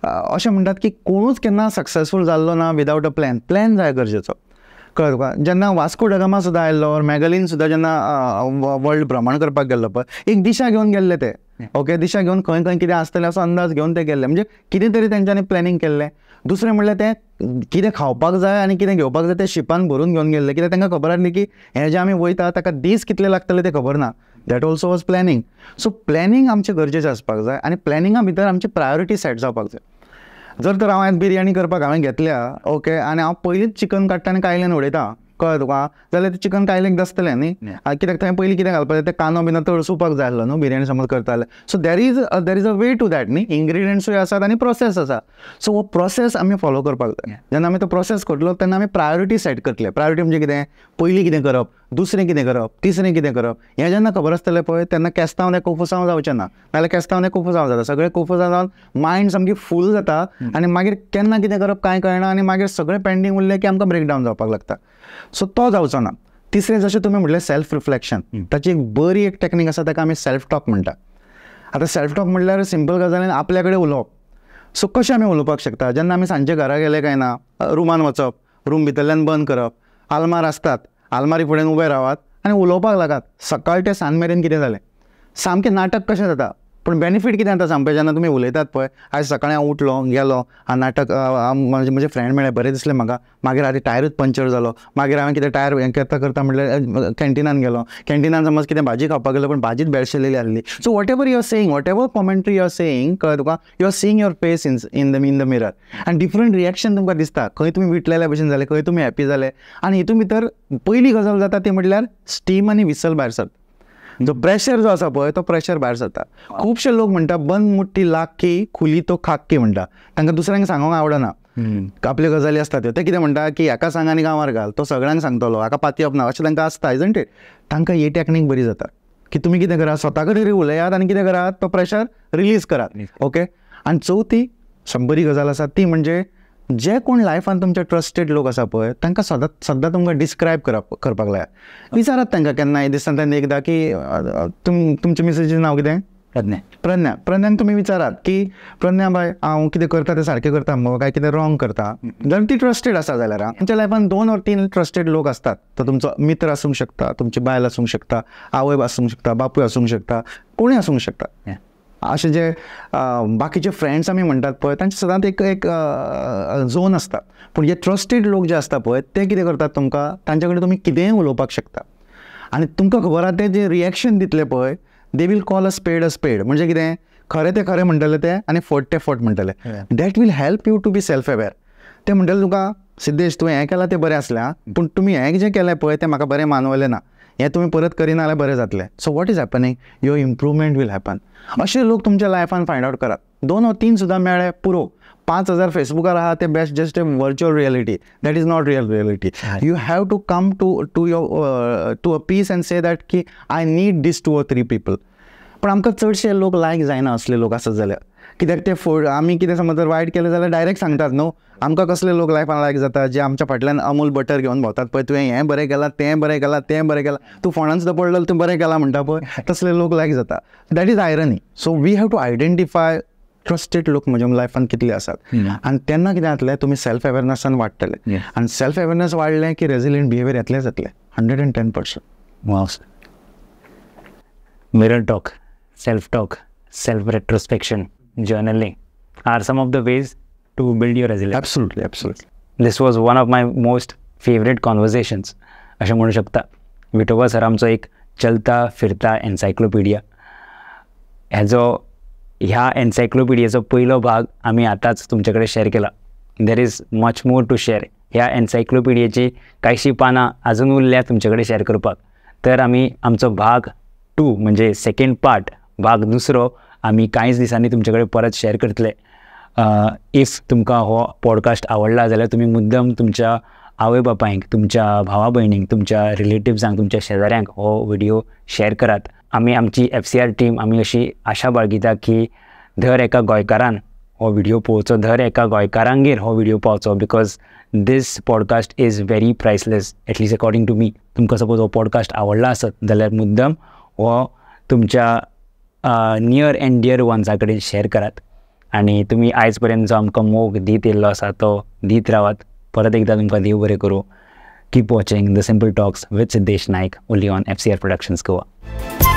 अशें म्हणटात की कोणूच केन्ना सक्सेसफूल जाल्लो ना विदावट अ प्लॅन प्लॅन जाय गरजेचो कळ्ळें तुका जेन्ना वास्को डगामा सुद्दां आयिल्लो मॅगलीन सुद्दां जेन्ना वर्ल्ड भ्रमण करपाक गेल्लो पळय एक दिशा घेवन गेल्ले ते ओके दिशा घेवन खंय खंय कितें आसतलें असो अंदाज घेवन ते गेल्ले म्हणजे कितें तरी तेंच्यांनी प्लॅनिंग केल्लें दुसरें म्हणल्यार ते कितें खावपाक जाय आनी कितें घेवपाक जाय ते शिपान भरून घेवन गेले कित्याक तांकां खबर आसली की हे जे आमी वयता ताका दीस कितले लागतले ते खबर ना that also was planning so planning आमचें गरजेचें आसपाक जाय आनी प्लॅनिंगा भितर आमची प्रायोरिटी सेट जावपाक जाय जर तर हांव आयज बिर्याणी करपाक हांवें घेतल्या ओके आनी हांव पयलींच चिकन काडटा आनी कायल्यान उडयता कळ्ळें तुका जाल्यार तें चिकन कायलेक दसतलें न्ही कित्याक थंय पयलीं कितें घालपाक तें कांदो बिना तळसुपाक जाय आसलो न्हू बिर्याणी समज करताले so there is there is a way to that न्ही इनग्रिडियंट्सूय आसात आनी प्रोसेस आसा सो हो प्रोसेस आमी फॉलो करपाक जाय जेन्ना आमी तो प्रोसेस करतलो तेन्ना आमी प्रायोरिटी सेट करतले प्रायोरिटी म्हणजे कितें पयलीं कितें करप दुसरें कितें करप तिसरें कितें करप हें जेन्ना खबर आसतलें पळय तेन्ना केस्तांव तें कोफुसांव जावचें ना नाल्यार केस्तांव तें कोफुसांव जाता सगळें कोफुसांव जावन मायंड सामकी फूल जाता आनी मागीर केन्ना कितें करप कांय कळना आनी मागीर सगळें पेंडींग उरलें की आमकां ब्रेकडावन जावपाक लागता सो तो जावचो ना तिसरें जशें तुमी म्हटलें सेल्फ रिफ्लेक्शन ताची एक बरी एक टॅक्नीक आसा ताका आमी सेल्फ टॉक म्हणटा आतां सेल्फ टॉक म्हणल्यार सिंपल गजालीन आपल्या कडेन उलोवप सो कशें आमी उलोवपाक शकता जेन्ना आमी सांजे घरा गेले काय ना रुमान वचप रूम भितरल्यान बंद करप आलमार आसतात आलमारी फुडें उबे रावात आनी उलोवपाक लागात सकाळ ते सांज मेरेन कितें जालें सामकें नाटक कशें जाता पण बेनिफिट कितें आतां सांगपा जेन्ना तुमी उलयतात पळय आयज सकाळीं हांव उठलो गेलो हा नाटक म्हणजे म्हजे फ्रेंड मेळ्ळे बरें दिसलें म्हाका मागीर आतां टायरूच पंचर जालो मागीर हांवें कितें टायर हें करता करता म्हणल्यार कॅन्टिनान गेलो कॅन्टिनान समज कितें भाजी खावपाक गेलो पूण भाजीच बेडशेलेली आसली so whatever your saying whatever commentary your saying कळ्ळें तुका your seeing your face in in the in the mirror आनी डिफरंट रिएक्शन तुमकां दिसता खंय तुमी विटलेल्या भशेन जालें खंय तुमी हॅप्पी जाले आनी हितून भितर पहिली गजाल जाता ती म्हटल्यार स्टीम आनी विसल भायर सरता जो प्रेशर जो असा पळय तो प्रेशर भायर जाता खुबशे लोक म्हणटा बंद मुठ्ठी की खुली तो खाक्की म्हणटा तांकां दुसऱ्यांक सांगूंक आवडना आपल्यो गजाली आसता त्यो ते कितें म्हणटा की हाका सांग आनी गांवार घाल तो सगळ्यांक सांगतलो हाका पातयप ना अशें तांकां आसता इजंट इट तांकां ही टॅक्नीक बरी जाता की तुमी कितें करात स्वता कडेन उलयात आनी कितें करात तो प्रेशर रिलीज करात ओके आनी चवथी शंभरी गजाल आसा ती म्हणजे जे कोण लायफान तुमचे ट्रस्टेड लोक आसा पळय तांकां सदां सद्दां तुमकां डिस्क्रायब करप करपाक लाय विचारात तांकां केन्ना दिसता तेन्ना एकदां की तुम तुमचे मिसेजीचें नांव कितें प्रज्ञा प्रज्ञा प्रज्ञान तुमी विचारात की प्रज्ञा बाय हांव कितें करता तें सारकें करता मुगो काय कितें रॉंग करता जर ती ट्रस्टेड आसा जाल्यार आमच्या लायफान दोन वर तीन ट्रस्टेड लोक आसतात तो तुमचो मित्र आसूंक शकता तुमची बायल आसूंक शकता आवय आसूंक शकता बापूय आसूंक शकता कोणूय आसूंक शकता असे जे बाकीचे फ्रेंड्स आम्ही म्हणतात पळय तांचे सदांच एक एक झोन असतात पण जे ट्रस्टेड लोक जे असतात पण ते कितें करतात तुमकां त्यांच्याकडे तुम्ही तुमी कितेंय उलोवपाक शकता आणि तुमकां खबर ते जे रिएक्शन दितले पळय दे वील कॉल अ स्पेड अ स्पेड म्हणजे कितें खरें ते खरें म्हणटले ते आनी फट ते फोट म्हणटले that will help you to be self aware ते म्हणटले तुका सिद्धेश तुवें हें केलां तें बरें आसलें आं पूण तुमी हें जें केलें पळय तें म्हाका बरें मानवलें ना हे तुम्ही परत करीना जाल्यार बरें जातलें so what is happening your improvement will happen असे लोक तुमच्या लायफान फायंड आउट करात दोन व तीन सुद्धा मेळे पुरो पाच हजार फेसबुकार आहात ते best just a virtual reality that is not real reality you have to come to to your to a peace and say that की I need this to a three people पण आमकां चडशे लोक लायक जायना असले लोक आसत जाल्यार कित्याक ते फोड आमी कितें समज जर वायट केलें जाल्यार डायरेक्ट सांगतात न्हू आमकां कसले लोक लायफान लायक जाता जे आमच्या फाटल्यान अमूल बटर घेवन भोंवतात पळय तुवें हें बरें केलां तें बरें केलां तें बरें केलां तूं फोणान सुद्दां पडलेलो तूं बरें केलां म्हणटा पळय तसले लोक लायक जाता that is irony so we have to identify trusted लोक म्हज्या लायफान कितले आसात आनी तेन्ना कितें जातलें तुमी सेल्फ अवेरनसान वाडटले आनी सेल्फ अवेरनस वाडलें की रेजिलियंट बिहेवियर येतलें जातलें hundred and ten percent mirror talk self talk self retrospection journaling are some of the ways to build your resilience. Absolutely, absolutely. This was one of my most favorite conversations. असं म्हणू शकता Vithoba sir आमचं एक चलता फिरता encyclopaedia ह्याजो ह्या एन्सायक्लोपीडियाचा पहिलो भाग आम्ही आताच तुमच्याकडे शेअर केला there is much more to share ह्या एन्सायक्लोपिडियेची काहीशी पानां अजून उरल्या तुमच्याकडे शेअर करपाक तर आम्ही आमचा भाग टू म्हणजे सेकंड पार्ट भाग दुसरो आमी कांयच दिसांनी तुमचे कडेन परत शेअर करतले इफ तुमकां हो पॉडकास्ट आवडला जाल्यार तुमी मुद्दम तुमच्या आवय बापायक तुमच्या भावा भयणीक तुमच्या रिलेटिव्जांक तुमच्या शेजाऱ्यांक हो व्हिडिओ शेअर करात आम्ही आमची एफ सी आर टीम आम्ही अशी आशा बाळगिता की दर एका गोंयकारान हो व्हिडिओ पळोवचो दर एका गोंयकारांगेर हो व्हिडिओ पावचो because this podcast is very priceless at least according to me तुमकां सपोज हो पॉडकास्ट आवडला आसत जाल्यार मुद्दम हो तुमच्या नियर अँड डियर वन्साकडे शेअर करात आणि तुम्ही आजपर्यंत जो आमकां मोग दीत येयल्लो आसा तो दीत रावात परत एकदा तुमकां देव बरें करूं keep watching the simple talks with Siddhesh Naik only on F C R productions Goa